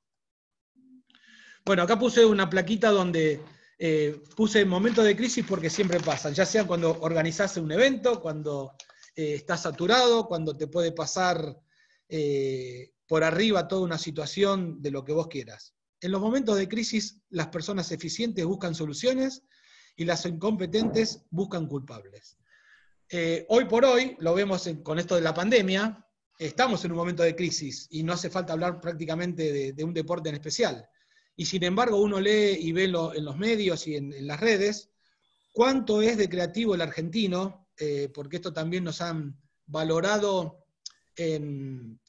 Bueno, acá puse una plaquita donde eh, puse momentos de crisis porque siempre pasan, ya sea cuando organizas un evento, cuando eh, estás saturado, cuando te puede pasar eh, por arriba toda una situación de lo que vos quieras. En los momentos de crisis, las personas eficientes buscan soluciones y las incompetentes buscan culpables. Eh, hoy por hoy, lo vemos con esto de la pandemia, estamos en un momento de crisis y no hace falta hablar prácticamente de, un deporte en especial. Y sin embargo, uno lee y ve lo, en los medios y en, las redes cuánto es de creativo el argentino, eh, porque esto también nos han valorado, en,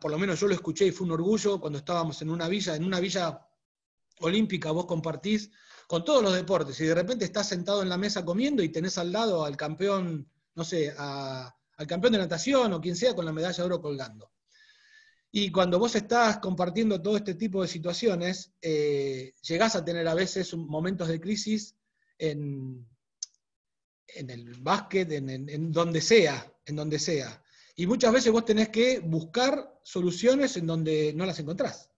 por lo menos yo lo escuché y fue un orgullo cuando estábamos en una villa, en una villa olímpica, vos compartís con todos los deportes. y de repente estás sentado en la mesa comiendo y tenés al lado al campeón, no sé, al campeón de natación o quien sea con la medalla de oro colgando. Y cuando vos estás compartiendo todo este tipo de situaciones, eh, llegás a tener a veces momentos de crisis en, el básquet, en, donde sea, en donde sea. Y muchas veces vos tenés que buscar soluciones en donde no las encontrás.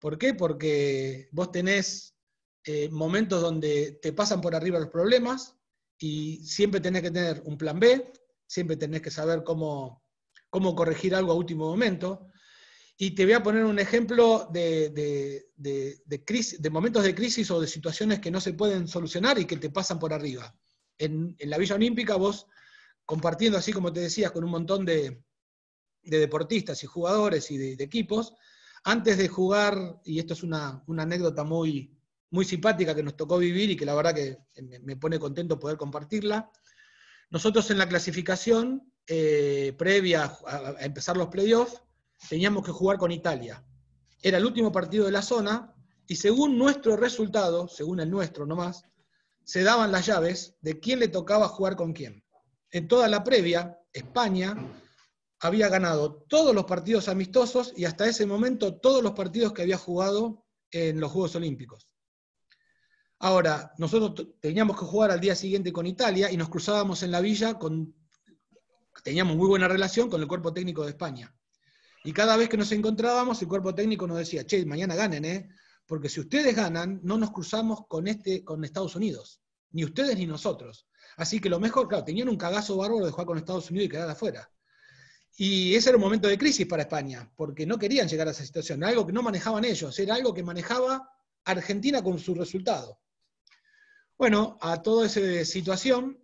¿Por qué? Porque vos tenés eh, momentos donde te pasan por arriba los problemas y siempre tenés que tener un plan B, siempre tenés que saber cómo, cómo corregir algo a último momento. Y te voy a poner un ejemplo de, crisis, de momentos de crisis o de situaciones que no se pueden solucionar y que te pasan por arriba. En, la Villa Olímpica vos, compartiendo así como te decías, con un montón de, deportistas y jugadores y de, equipos, antes de jugar, y esto es una, una anécdota muy, muy simpática que nos tocó vivir y que la verdad que me pone contento poder compartirla. Nosotros en la clasificación, eh, previa a empezar los playoffs, teníamos que jugar con Italia. Era el último partido de la zona y según nuestro resultado, según el nuestro nomás, se daban las llaves de quién le tocaba jugar con quién. En toda la previa, España había ganado todos los partidos amistosos y hasta ese momento todos los partidos que había jugado en los Juegos Olímpicos. Ahora, nosotros teníamos que jugar al día siguiente con Italia y nos cruzábamos en la villa con... Teníamos muy buena relación con el cuerpo técnico de España. Y cada vez que nos encontrábamos, el cuerpo técnico nos decía, che, mañana ganen, ¿eh? Porque si ustedes ganan, no nos cruzamos con, este, con Estados Unidos. Ni ustedes ni nosotros. Así que lo mejor, claro, tenían un cagazo bárbaro de jugar con Estados Unidos y quedar afuera. Y ese era un momento de crisis para España, porque no querían llegar a esa situación. Era algo que no manejaban ellos, era algo que manejaba Argentina con su resultado. Bueno, a toda esa situación,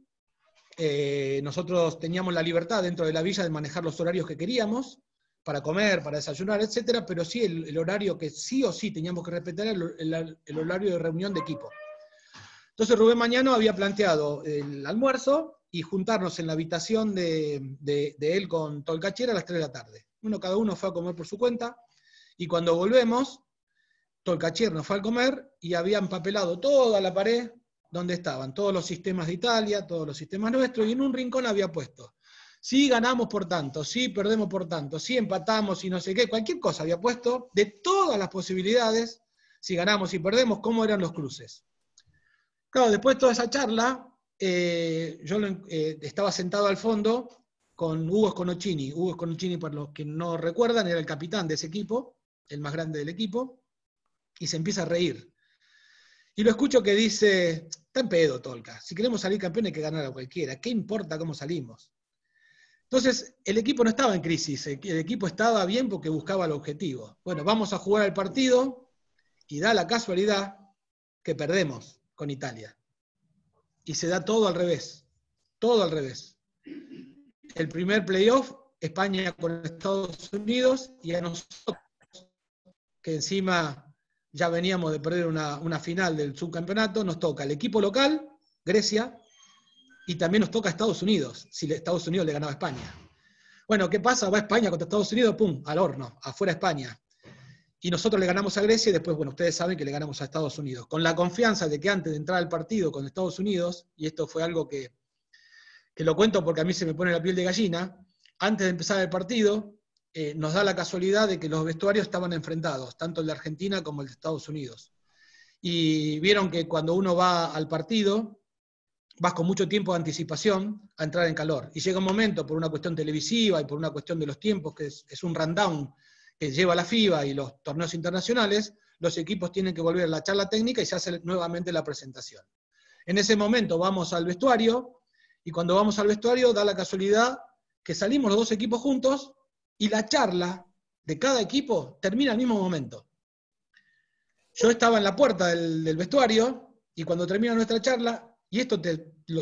eh, nosotros teníamos la libertad dentro de la villa de manejar los horarios que queríamos, para comer, para desayunar, etcétera, pero sí el, horario que sí o sí teníamos que respetar el, el, horario de reunión de equipo. Entonces Rubén Mañano había planteado el almuerzo y juntarnos en la habitación de, él con Tolcachera a las 3 de la tarde. Uno, cada uno fue a comer por su cuenta y cuando volvemos, Tolcachier nos fue a comer y había empapelado toda la pared donde estaban todos los sistemas de Italia, todos los sistemas nuestros, y en un rincón había puesto, si ganamos por tanto, si perdemos por tanto, si empatamos, y no sé qué, cualquier cosa había puesto, de todas las posibilidades, si ganamos y perdemos, cómo eran los cruces. Claro, después de toda esa charla, eh, yo eh, estaba sentado al fondo con Hugo Sconocini. Hugo Sconocini, para los que no recuerdan, era el capitán de ese equipo, el más grande del equipo, y se empieza a reír. Y lo escucho que dice, está en pedo, Tolca. Si queremos salir campeón hay que ganar a cualquiera. ¿Qué importa cómo salimos? Entonces, el equipo no estaba en crisis, el equipo estaba bien porque buscaba el objetivo. Bueno, vamos a jugar el partido y da la casualidad que perdemos con Italia. Y se da todo al revés, todo al revés. El primer playoff, España con Estados Unidos y a nosotros, que encima ya veníamos de perder una, final del subcampeonato, nos toca el equipo local, Grecia, y también nos toca Estados Unidos, si Estados Unidos le ganaba a España. Bueno, ¿qué pasa? Va España contra Estados Unidos, ¡pum!, al horno, afuera España. Y nosotros le ganamos a Grecia y después, bueno, ustedes saben que le ganamos a Estados Unidos. Con la confianza de que antes de entrar al partido con Estados Unidos, y esto fue algo que, que lo cuento porque a mí se me pone la piel de gallina, antes de empezar el partido, eh, nos da la casualidad de que los vestuarios estaban enfrentados, tanto el de Argentina como el de Estados Unidos. Y vieron que cuando uno va al partido, vas con mucho tiempo de anticipación a entrar en calor. Y llega un momento, por una cuestión televisiva y por una cuestión de los tiempos, que es, es un rundown que lleva la FIBA y los torneos internacionales, los equipos tienen que volver a la charla técnica y se hace nuevamente la presentación. En ese momento vamos al vestuario y cuando vamos al vestuario da la casualidad que salimos los dos equipos juntos y la charla de cada equipo termina al mismo momento. Yo estaba en la puerta del, vestuario y cuando termina nuestra charla, y esto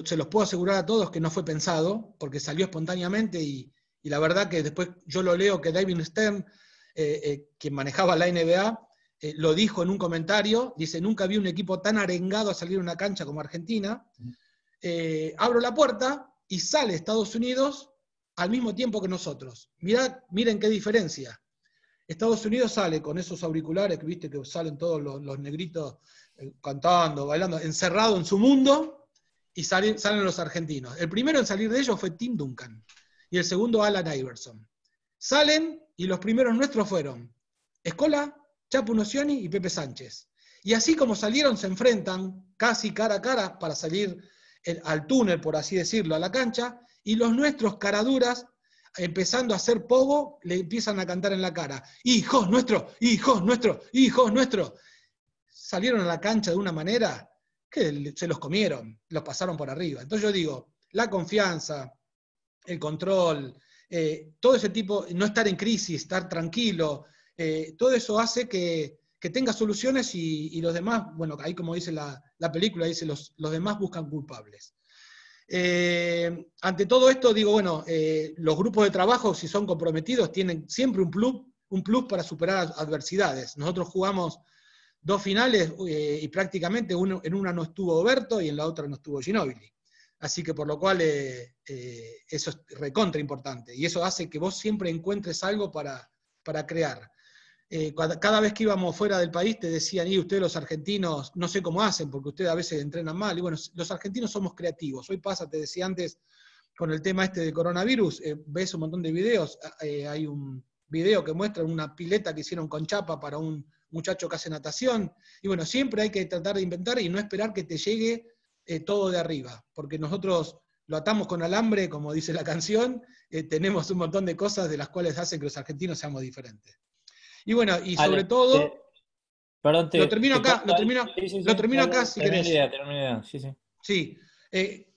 se los puedo asegurar a todos que no fue pensado, porque salió espontáneamente y, la verdad que después yo lo leo que David Stern, eh, eh, quien manejaba la NBA, eh, lo dijo en un comentario, dice, nunca vi un equipo tan arengado a salir a una cancha como Argentina. abro la puerta y sale Estados Unidos al mismo tiempo que nosotros. Mirá, miren qué diferencia. Estados Unidos sale con esos auriculares que viste que salen todos los, negritos eh, cantando, bailando, encerrado en su mundo, y salen, salen los argentinos. El primero en salir de ellos fue Tim Duncan, y el segundo Alan Iverson. Salen y los primeros nuestros fueron Escola, Chapu Nocioni y Pepe Sánchez. Y así como salieron, se enfrentan casi cara a cara para salir eh, al túnel, por así decirlo, a la cancha, y los nuestros caraduras, empezando a hacer pogo, le empiezan a cantar en la cara, hijos nuestros, hijos nuestros, hijos nuestros. Salieron a la cancha de una manera que se los comieron, los pasaron por arriba. Entonces yo digo, la confianza, el control, eh, todo ese tipo, no estar en crisis, estar tranquilo, eh, todo eso hace que, tenga soluciones y, los demás, bueno, ahí como dice la, película, dice los, los demás buscan culpables. Eh, ante todo esto, digo, bueno, eh, los grupos de trabajo, si son comprometidos, tienen siempre un plus, un plus para superar adversidades. Nosotros jugamos dos finales eh, y prácticamente uno, en una no estuvo Oberto y en la otra no estuvo Ginobili. Así que por lo cual eso es recontra importante y eso hace que vos siempre encuentres algo para, para crear. Eh, cada vez que íbamos fuera del país te decían, y ustedes los argentinos, no sé cómo hacen, porque ustedes a veces entrenan mal. Y bueno, los argentinos somos creativos. Hoy pasa, te decía antes, con el tema este de coronavirus, eh, ves un montón de videos. Eh, hay un video que muestra una pileta que hicieron con chapa para un muchacho que hace natación. Y bueno, siempre hay que tratar de inventar y no esperar que te llegue todo de arriba, porque nosotros lo atamos con alambre, como dice la canción, tenemos un montón de cosas de las cuales hacen que los argentinos seamos diferentes. Y bueno, y sobre todo. perdón, lo termino acá, lo termino, sí, lo termino acá si querés. idea, sí, sí. Sí. Eh,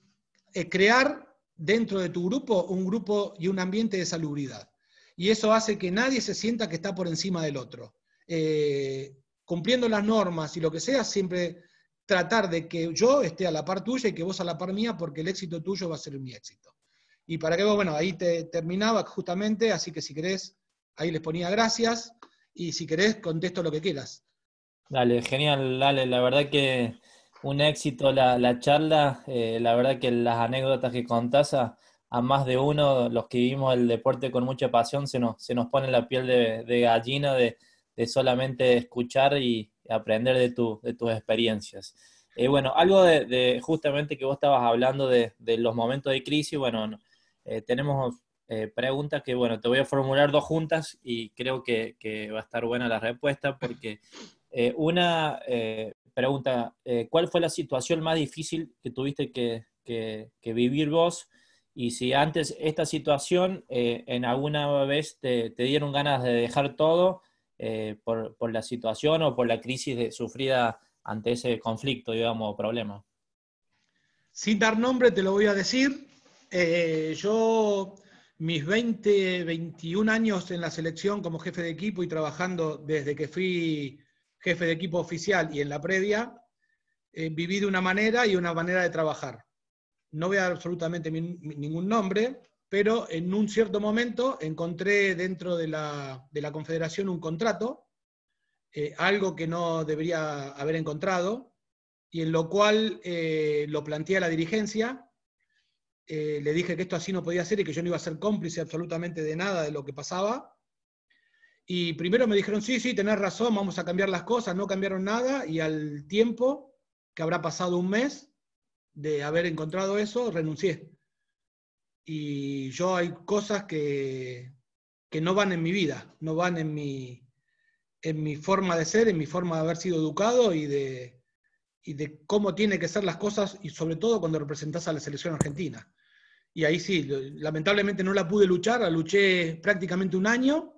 eh, crear dentro de tu grupo un grupo y un ambiente de salubridad. Y eso hace que nadie se sienta que está por encima del otro. Eh, cumpliendo las normas y lo que sea, siempre tratar de que yo esté a la par tuya y que vos a la par mía, porque el éxito tuyo va a ser mi éxito. Y para que vos, bueno, ahí te terminaba justamente, así que si querés, ahí les ponía gracias y si querés, contesto lo que quieras. Dale, genial, dale, la verdad que un éxito la, charla, eh, la verdad que las anécdotas que contás a, más de uno, los que vivimos el deporte con mucha pasión, se nos, se nos pone la piel de, gallina de, solamente escuchar y aprender de, de tus experiencias. Eh, bueno, algo de, justamente que vos estabas hablando de, los momentos de crisis, bueno, eh, tenemos eh, preguntas que, bueno, te voy a formular dos juntas y creo que, va a estar buena la respuesta porque eh, una eh, pregunta, ¿cuál fue la situación más difícil que tuviste que, vivir vos? Y si antes esta situación en alguna vez te, dieron ganas de dejar todo por, la situación o por la crisis sufrida ante ese conflicto, digamos, problema. Sin dar nombre, te lo voy a decir. yo mis 20, 21 años en la selección como jefe de equipo y trabajando desde que fui jefe de equipo oficial y en la previa, he eh, viví una manera y una manera de trabajar. No voy a dar absolutamente ningún nombre, pero en un cierto momento encontré dentro de la, Confederación un contrato, eh, algo que no debería haber encontrado, y en lo cual eh, lo planteé a la dirigencia eh, le dije que esto así no podía ser y que yo no iba a ser cómplice absolutamente de nada de lo que pasaba. Y primero me dijeron, sí, sí, tenés razón, vamos a cambiar las cosas, no cambiaron nada y al tiempo, que habrá pasado un mes de haber encontrado eso, renuncié. Y yo hay cosas que, que no van en mi vida, no van en mi, en mi forma de ser, en mi forma de haber sido educado y de, y de cómo tiene que ser las cosas, y sobre todo cuando representás a la selección argentina y ahí sí, lamentablemente no la pude luchar, la luché prácticamente un año,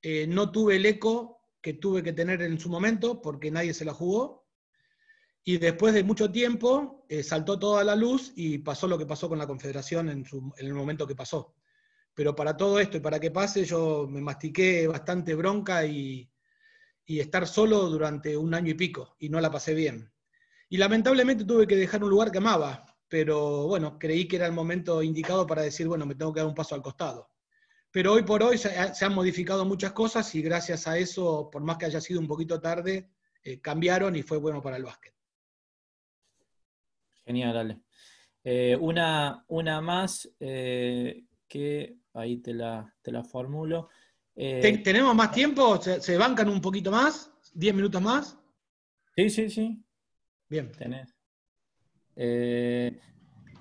eh, no tuve el eco que tuve que tener en su momento porque nadie se la jugó, y después de mucho tiempo eh, saltó toda la luz y pasó lo que pasó con la Confederación en, el momento que pasó. Pero para todo esto y para que pase, yo me mastiqué bastante bronca y estar solo durante un año y pico, y no la pasé bien. Y lamentablemente tuve que dejar un lugar que amaba, pero bueno, creí que era el momento indicado para decir, bueno, me tengo que dar un paso al costado. Pero hoy por hoy se, han modificado muchas cosas y gracias a eso, por más que haya sido un poquito tarde, eh, cambiaron y fue bueno para el básquet. Genial, Ale. Eh, una, una más eh, que ahí te la, te formulo. ¿Tenemos más tiempo? ¿Se, bancan un poquito más? ¿Diez minutos más? Sí, sí, sí. Bien. Tenés. Eh,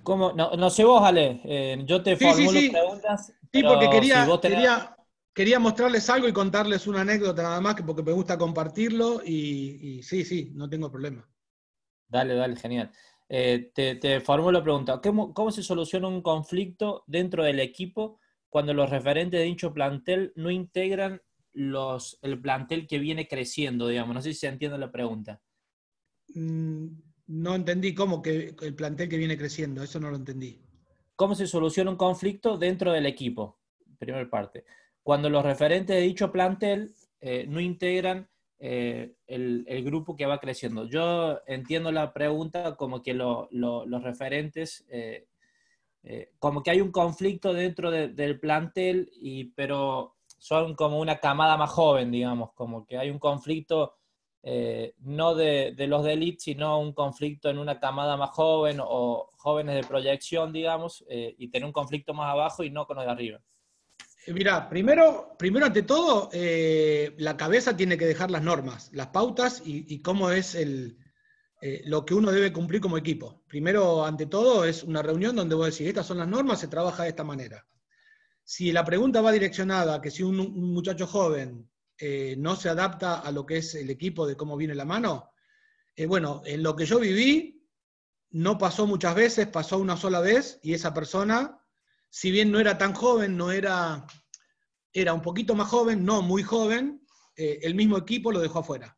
no, sé vos, Ale, eh, yo te formulo preguntas. Sí, porque quería, quería, mostrarles algo y contarles una anécdota nada más, porque me gusta compartirlo y, sí, sí, no tengo problema. Dale, dale, genial. Eh, te, formulo la pregunta, ¿Cómo, se soluciona un conflicto dentro del equipo cuando los referentes de dicho plantel no integran los, el plantel que viene creciendo, digamos? No sé si se entiende la pregunta. Mm, no entendí cómo que el plantel que viene creciendo, eso no lo entendí. ¿Cómo se soluciona un conflicto dentro del equipo? Primera parte. Cuando los referentes de dicho plantel eh, no integran eh, el, grupo que va creciendo. Yo entiendo la pregunta como que los referentes, eh, como que hay un conflicto dentro del plantel, y, pero son como una camada más joven, digamos, como que hay un conflicto eh, no de, los de sino un conflicto en una camada más joven o jóvenes de proyección, digamos, eh, y tener un conflicto más abajo y no con los de arriba? Eh, Mira, primero, primero ante todo, la cabeza tiene que dejar las normas, las pautas y, cómo es el, lo que uno debe cumplir como equipo. Primero, ante todo, es una reunión donde vos decís, estas son las normas, se trabaja de esta manera. Si la pregunta va direccionada a que si un muchacho joven eh, no se adapta a lo que es el equipo de cómo viene la mano. Eh, bueno, en lo que yo viví, no pasó muchas veces, pasó una sola vez y esa persona, si bien no era tan joven, no era, era un poquito más joven, no muy joven, eh, el mismo equipo lo dejó afuera.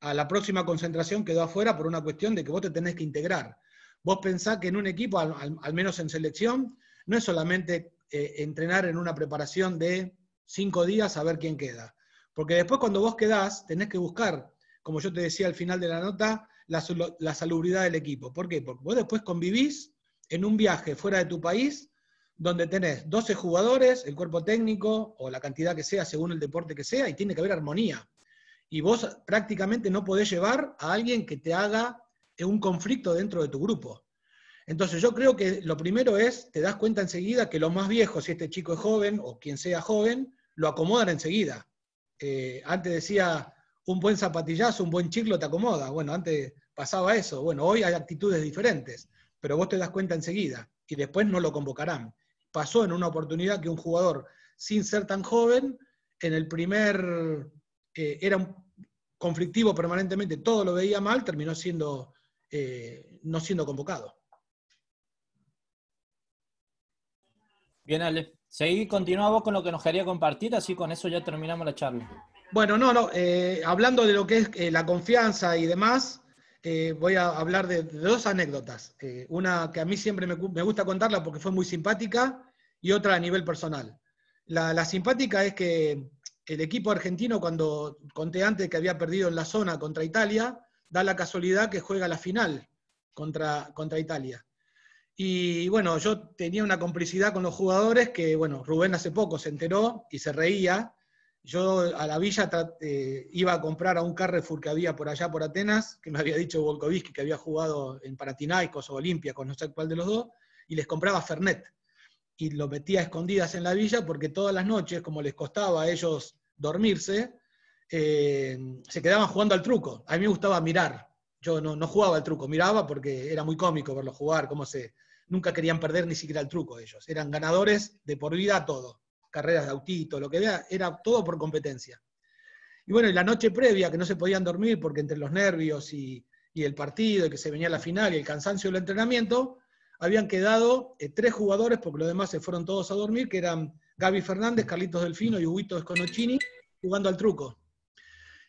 A la próxima concentración quedó afuera por una cuestión de que vos te tenés que integrar. Vos pensás que en un equipo, al, menos en selección, no es solamente entrenar en una preparación de cinco días a ver quién queda. Porque después cuando vos quedás, tenés que buscar, como yo te decía al final de la nota, la, salubridad del equipo. ¿Por qué? Porque vos después convivís en un viaje fuera de tu país donde tenés 12 jugadores, el cuerpo técnico o la cantidad que sea según el deporte que sea, y tiene que haber armonía. Y vos prácticamente no podés llevar a alguien que te haga un conflicto dentro de tu grupo. Entonces yo creo que lo primero es, te das cuenta enseguida que los más viejos, si este chico es joven o quien sea joven, lo acomodan enseguida. Eh, antes decía, un buen zapatillazo, un buen chiclo te acomoda. Bueno, antes pasaba eso. Bueno, hoy hay actitudes diferentes, pero vos te das cuenta enseguida y después no lo convocarán. Pasó en una oportunidad que un jugador, sin ser tan joven, en el primer, eh, era conflictivo permanentemente, todo lo veía mal, terminó siendo, eh, no siendo convocado. Bien, Ale. Seguí, continúa vos con lo que nos quería compartir, así con eso ya terminamos la charla. Bueno, no, no, eh, hablando de lo que es eh, la confianza y demás, eh, voy a hablar de, dos anécdotas. una que a mí siempre me, gusta contarla porque fue muy simpática y otra a nivel personal. La, simpática es que el equipo argentino, cuando conté antes que había perdido en la zona contra Italia, da la casualidad que juega la final contra, contra Italia. Y bueno, yo tenía una complicidad con los jugadores que, bueno, Rubén hace poco se enteró y se reía. Yo a la villa eh, iba a comprar a un Carrefour que había por allá, por Atenas, que me había dicho Volkovich que había jugado en Paratinaicos o con no sé cuál de los dos, y les compraba Fernet. Y lo metía escondidas en la villa porque todas las noches, como les costaba a ellos dormirse, eh, se quedaban jugando al truco. A mí me gustaba mirar, yo no, no, jugaba al truco, miraba porque era muy cómico verlo jugar, cómo se, nunca querían perder ni siquiera el truco ellos. Eran ganadores de por vida todo. Carreras de autito, lo que vea, era todo por competencia. Y bueno, la noche previa, que no se podían dormir porque entre los nervios y, el partido, y que se venía la final y el cansancio del entrenamiento, habían quedado eh, tres jugadores, porque los demás se fueron todos a dormir, que eran Gaby Fernández, Carlitos Delfino y Huguito Esconocini, jugando al truco.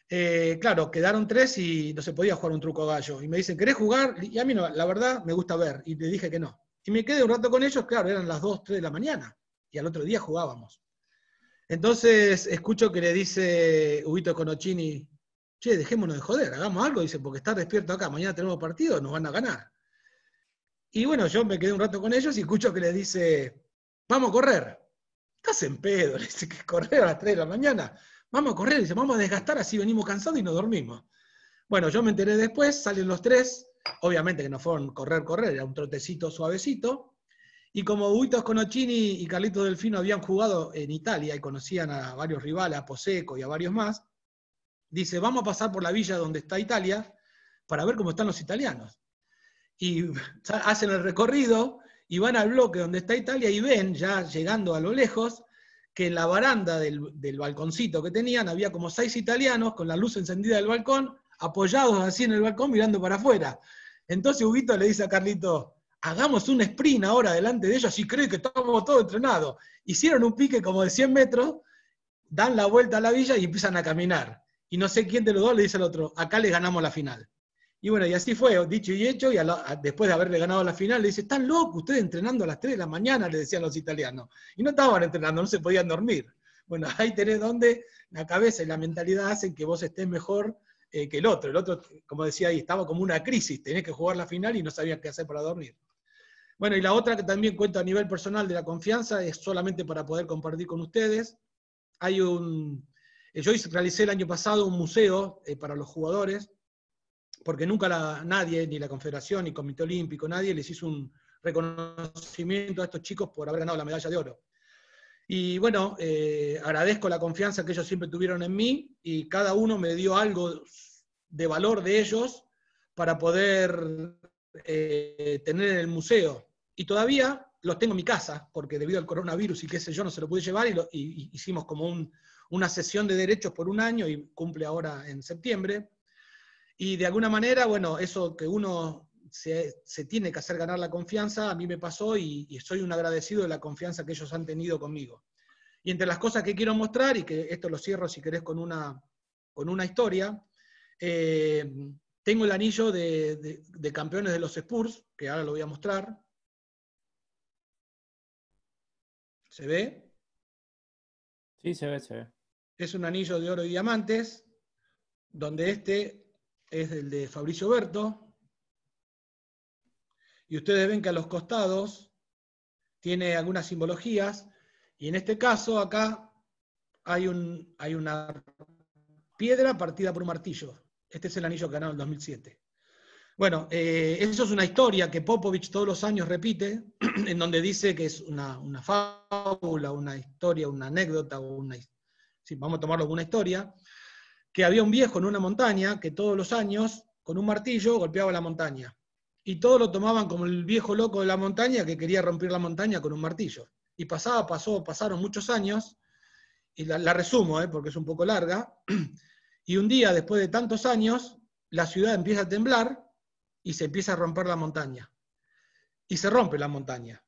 Eh, claro, quedaron tres y no se podía jugar un truco a gallo. Y me dicen, ¿querés jugar? Y a mí, no, la verdad, me gusta ver. Y le dije que no. Y me quedé un rato con ellos, claro, eran las 2, 3 de la mañana, y al otro día jugábamos. Entonces escucho que le dice Ubito Conocini, che, dejémonos de joder, hagamos algo, dice, porque está despierto acá, mañana tenemos partido, nos van a ganar. Y bueno, yo me quedé un rato con ellos y escucho que le dice, vamos a correr. Estás en pedo, le dice que correr a las 3 de la mañana. Vamos a correr, dice, vamos a desgastar, así venimos cansados y nos dormimos. Bueno, yo me enteré después, salen los tres, Obviamente que no fueron correr, correr, era un trotecito suavecito. Y como Buitos Conocini y Carlitos Delfino habían jugado en Italia y conocían a varios rivales, a Poseco y a varios más, dice, vamos a pasar por la villa donde está Italia para ver cómo están los italianos. Y hacen el recorrido y van al bloque donde está Italia y ven, ya llegando a lo lejos, que en la baranda del, del balconcito que tenían había como seis italianos con la luz encendida del balcón apoyados así en el balcón mirando para afuera. Entonces Huguito le dice a Carlito, hagamos un sprint ahora delante de ellos si cree que estamos todos entrenados. Hicieron un pique como de 100 metros, dan la vuelta a la villa y empiezan a caminar. Y no sé quién de los dos le dice al otro, acá les ganamos la final. Y bueno, y así fue, dicho y hecho, y después de haberle ganado la final, le dice, están locos, ustedes entrenando a las 3 de la mañana, le decían los italianos. Y no estaban entrenando, no se podían dormir. Bueno, ahí tenés donde la cabeza y la mentalidad hacen que vos estés mejor eh, que el otro. El otro, como decía ahí, estaba como una crisis, tenés que jugar la final y no sabías qué hacer para dormir. Bueno, y la otra que también cuenta a nivel personal de la confianza es solamente para poder compartir con ustedes. Hay un, eh, yo realicé el año pasado un museo eh, para los jugadores, porque nunca nadie, ni la Confederación, ni Comité Olímpico, nadie les hizo un reconocimiento a estos chicos por haber ganado la medalla de oro. Y bueno, eh, agradezco la confianza que ellos siempre tuvieron en mí y cada uno me dio algo de valor de ellos para poder eh, tener en el museo. Y todavía los tengo en mi casa, porque debido al coronavirus y qué sé yo, no se lo pude llevar y, hicimos como una sesión de derechos por un año y cumple ahora en septiembre. Y de alguna manera, bueno, eso que uno se, tiene que hacer ganar la confianza, a mí me pasó y, soy un agradecido de la confianza que ellos han tenido conmigo. Y entre las cosas que quiero mostrar, y que esto lo cierro si querés con una, con una historia, eh, tengo el anillo de, de campeones de los Spurs, que ahora lo voy a mostrar. ¿Se ve? Sí, se ve, se ve. Es un anillo de oro y diamantes, donde este es el de Fabricio Berto, y ustedes ven que a los costados tiene algunas simbologías, y en este caso acá hay, un, hay una piedra partida por un martillo. Este es el anillo que en 2007. Bueno, eh, eso es una historia que Popovich todos los años repite, en donde dice que es una, fábula, una historia, una anécdota, una, vamos a tomarlo como una historia, que había un viejo en una montaña que todos los años, con un martillo, golpeaba la montaña y todos lo tomaban como el viejo loco de la montaña que quería romper la montaña con un martillo. Y pasaba, pasó, pasaron muchos años, y la, resumo, eh, porque es un poco larga, y un día, después de tantos años, la ciudad empieza a temblar y se empieza a romper la montaña. Y se rompe la montaña.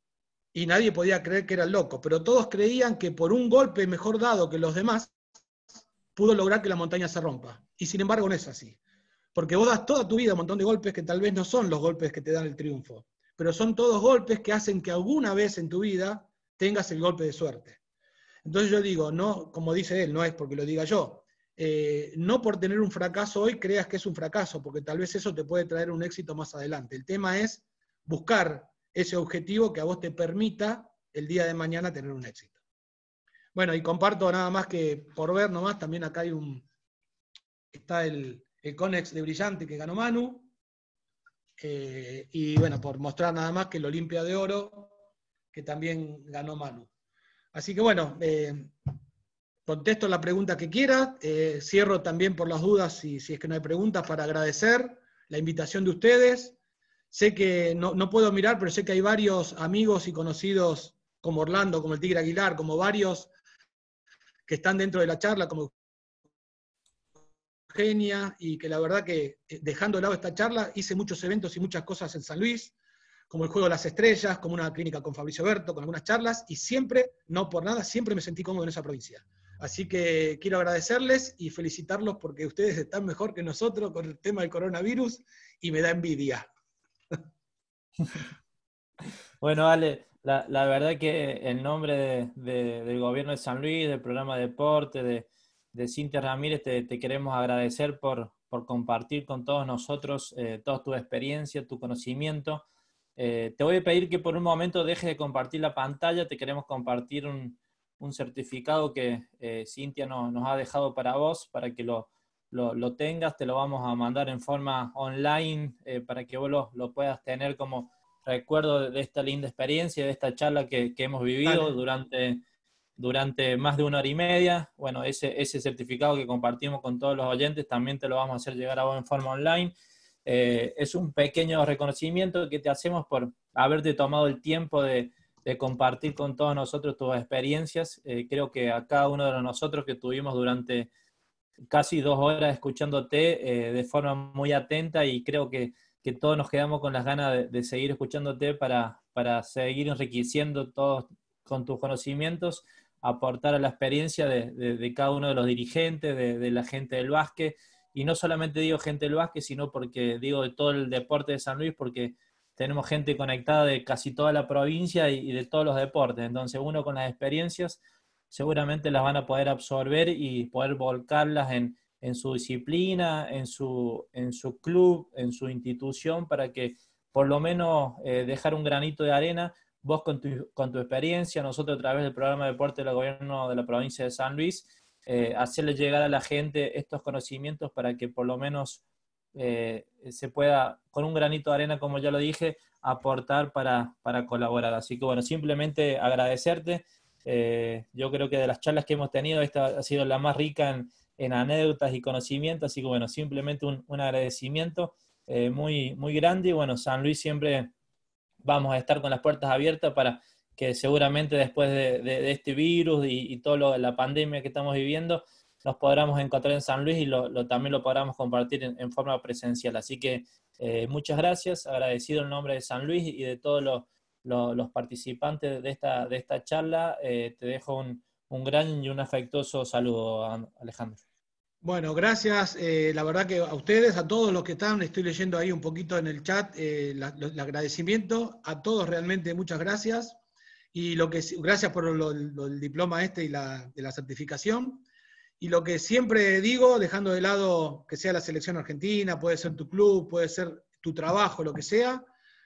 Y nadie podía creer que era el loco, pero todos creían que por un golpe mejor dado que los demás, pudo lograr que la montaña se rompa. Y sin embargo no es así. Porque vos das toda tu vida un montón de golpes que tal vez no son los golpes que te dan el triunfo, pero son todos golpes que hacen que alguna vez en tu vida tengas el golpe de suerte. Entonces yo digo, no, como dice él, no es porque lo diga yo, eh, no por tener un fracaso hoy creas que es un fracaso, porque tal vez eso te puede traer un éxito más adelante. El tema es buscar ese objetivo que a vos te permita el día de mañana tener un éxito. Bueno, y comparto nada más que por ver nomás, también acá hay un, está el, el Conex de Brillante que ganó Manu. Eh, y bueno, por mostrar nada más que el Olimpia de Oro, que también ganó Manu. Así que bueno, eh, contesto la pregunta que quieras. Eh, cierro también por las dudas, si, si es que no hay preguntas, para agradecer la invitación de ustedes. Sé que no, no, puedo mirar, pero sé que hay varios amigos y conocidos como Orlando, como el Tigre Aguilar, como varios que están dentro de la charla, como genia y que la verdad que eh, dejando de lado esta charla, hice muchos eventos y muchas cosas en San Luis, como el Juego de las Estrellas, como una clínica con Fabricio Berto, con algunas charlas, y siempre, no por nada, siempre me sentí cómodo en esa provincia. Así que quiero agradecerles y felicitarlos porque ustedes están mejor que nosotros con el tema del coronavirus y me da envidia. Bueno, Ale, la, verdad que en nombre del gobierno de San Luis, del programa de deporte, de, de Cintia Ramírez, te, queremos agradecer por, por, compartir con todos nosotros eh, toda tu experiencia, tu conocimiento. Eh, te voy a pedir que por un momento dejes de compartir la pantalla, te queremos compartir un, certificado que eh, Cintia no, nos ha dejado para vos, para que lo, lo, tengas, te lo vamos a mandar en forma online para que vos lo, puedas tener como recuerdo de esta linda experiencia, de esta charla que, hemos vivido durante durante más de una hora y media. Bueno, ese, ese certificado que compartimos con todos los oyentes también te lo vamos a hacer llegar a vos en forma online. Eh, es un pequeño reconocimiento que te hacemos por haberte tomado el tiempo de, de compartir con todos nosotros tus experiencias. Eh, creo que a cada uno de nosotros que tuvimos durante casi dos horas escuchándote eh, de forma muy atenta y creo que, que todos nos quedamos con las ganas de, de seguir escuchándote para, para seguir enriqueciendo todos con tus conocimientos aportar a la experiencia de, cada uno de los dirigentes, de, la gente del básquet, y no solamente digo gente del básquet, sino porque digo de todo el deporte de San Luis, porque tenemos gente conectada de casi toda la provincia y, de todos los deportes, entonces uno con las experiencias seguramente las van a poder absorber y poder volcarlas en, su disciplina, en su, club, en su institución, para que por lo menos eh, dejar un granito de arena vos con tu, experiencia, nosotros a través del programa de deporte del gobierno de la provincia de San Luis, eh, hacerle llegar a la gente estos conocimientos para que por lo menos eh, se pueda, con un granito de arena, como ya lo dije, aportar para, colaborar. Así que bueno, simplemente agradecerte. Eh, yo creo que de las charlas que hemos tenido, esta ha sido la más rica en, en anécdotas y conocimientos, así que bueno, simplemente un, agradecimiento muy, muy grande y bueno, San Luis siempre vamos a estar con las puertas abiertas para que seguramente después de, este virus y, y toda la pandemia que estamos viviendo, nos podamos encontrar en San Luis y lo, también lo podamos compartir en, forma presencial. Así que eh, muchas gracias, agradecido el nombre de San Luis y de todos los, participantes de esta, de esta charla. Eh, te dejo un gran y un afectuoso saludo, Alejandro. Bueno, gracias. Eh, la verdad que a ustedes, a todos los que están, estoy leyendo ahí un poquito en el chat eh, el agradecimiento. A todos realmente muchas gracias. Y lo que, gracias por el diploma este y la, de la certificación. Y lo que siempre digo, dejando de lado que sea la selección argentina, puede ser tu club, puede ser tu trabajo, lo que sea,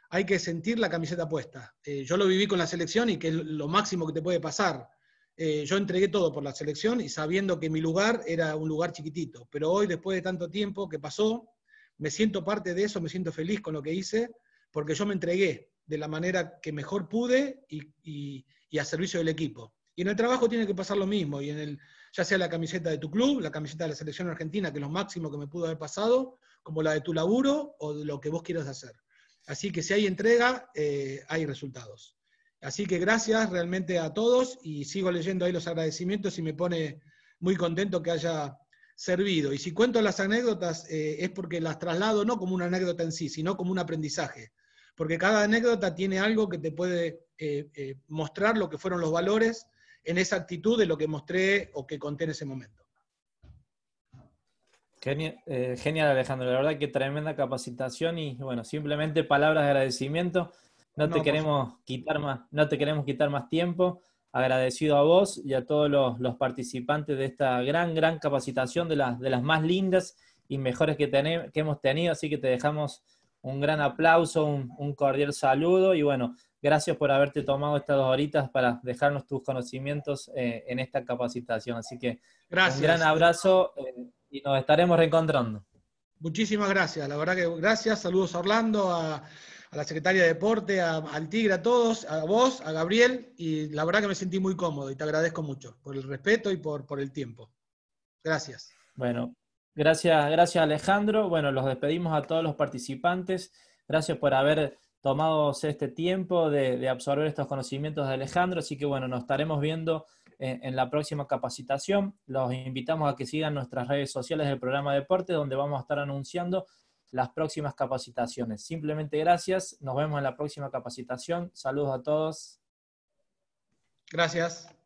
hay que sentir la camiseta puesta. Eh, yo lo viví con la selección y que es lo máximo que te puede pasar eh, yo entregué todo por la selección y sabiendo que mi lugar era un lugar chiquitito. Pero hoy, después de tanto tiempo que pasó, me siento parte de eso, me siento feliz con lo que hice, porque yo me entregué de la manera que mejor pude y, y, a servicio del equipo. Y en el trabajo tiene que pasar lo mismo, y en el, ya sea la camiseta de tu club, la camiseta de la selección argentina, que es lo máximo que me pudo haber pasado, como la de tu laburo o de lo que vos quieras hacer. Así que si hay entrega, eh, hay resultados. Así que gracias realmente a todos y sigo leyendo ahí los agradecimientos y me pone muy contento que haya servido. Y si cuento las anécdotas eh, es porque las traslado no como una anécdota en sí, sino como un aprendizaje. Porque cada anécdota tiene algo que te puede eh, eh, mostrar lo que fueron los valores en esa actitud de lo que mostré o que conté en ese momento. Genial, genial Alejandro, la verdad que tremenda capacitación y bueno, simplemente palabras de agradecimiento. No, te queremos quitar más, no te queremos quitar más tiempo. Agradecido a vos y a todos los, participantes de esta gran, gran capacitación, de las, de las más lindas y mejores que, que hemos tenido. Así que te dejamos un gran aplauso, un, cordial saludo y bueno, gracias por haberte tomado estas dos horitas para dejarnos tus conocimientos eh, en esta capacitación. Así que un gran abrazo eh, y nos estaremos reencontrando. Muchísimas gracias, la verdad que gracias, saludos a Orlando, a, a la secretaria de Deporte, al Tigre, a todos, a vos, a Gabriel, y la verdad que me sentí muy cómodo y te agradezco mucho por el respeto y por, por el tiempo. Gracias. Bueno, gracias, gracias Alejandro. Bueno, los despedimos a todos los participantes. Gracias por haber tomado este tiempo de, absorber estos conocimientos de Alejandro. Así que bueno, nos estaremos viendo en, en, la próxima capacitación. Los invitamos a que sigan nuestras redes sociales del programa Deporte, donde vamos a estar anunciando las próximas capacitaciones. Simplemente gracias. Nos vemos en la próxima capacitación. Saludos a todos. Gracias.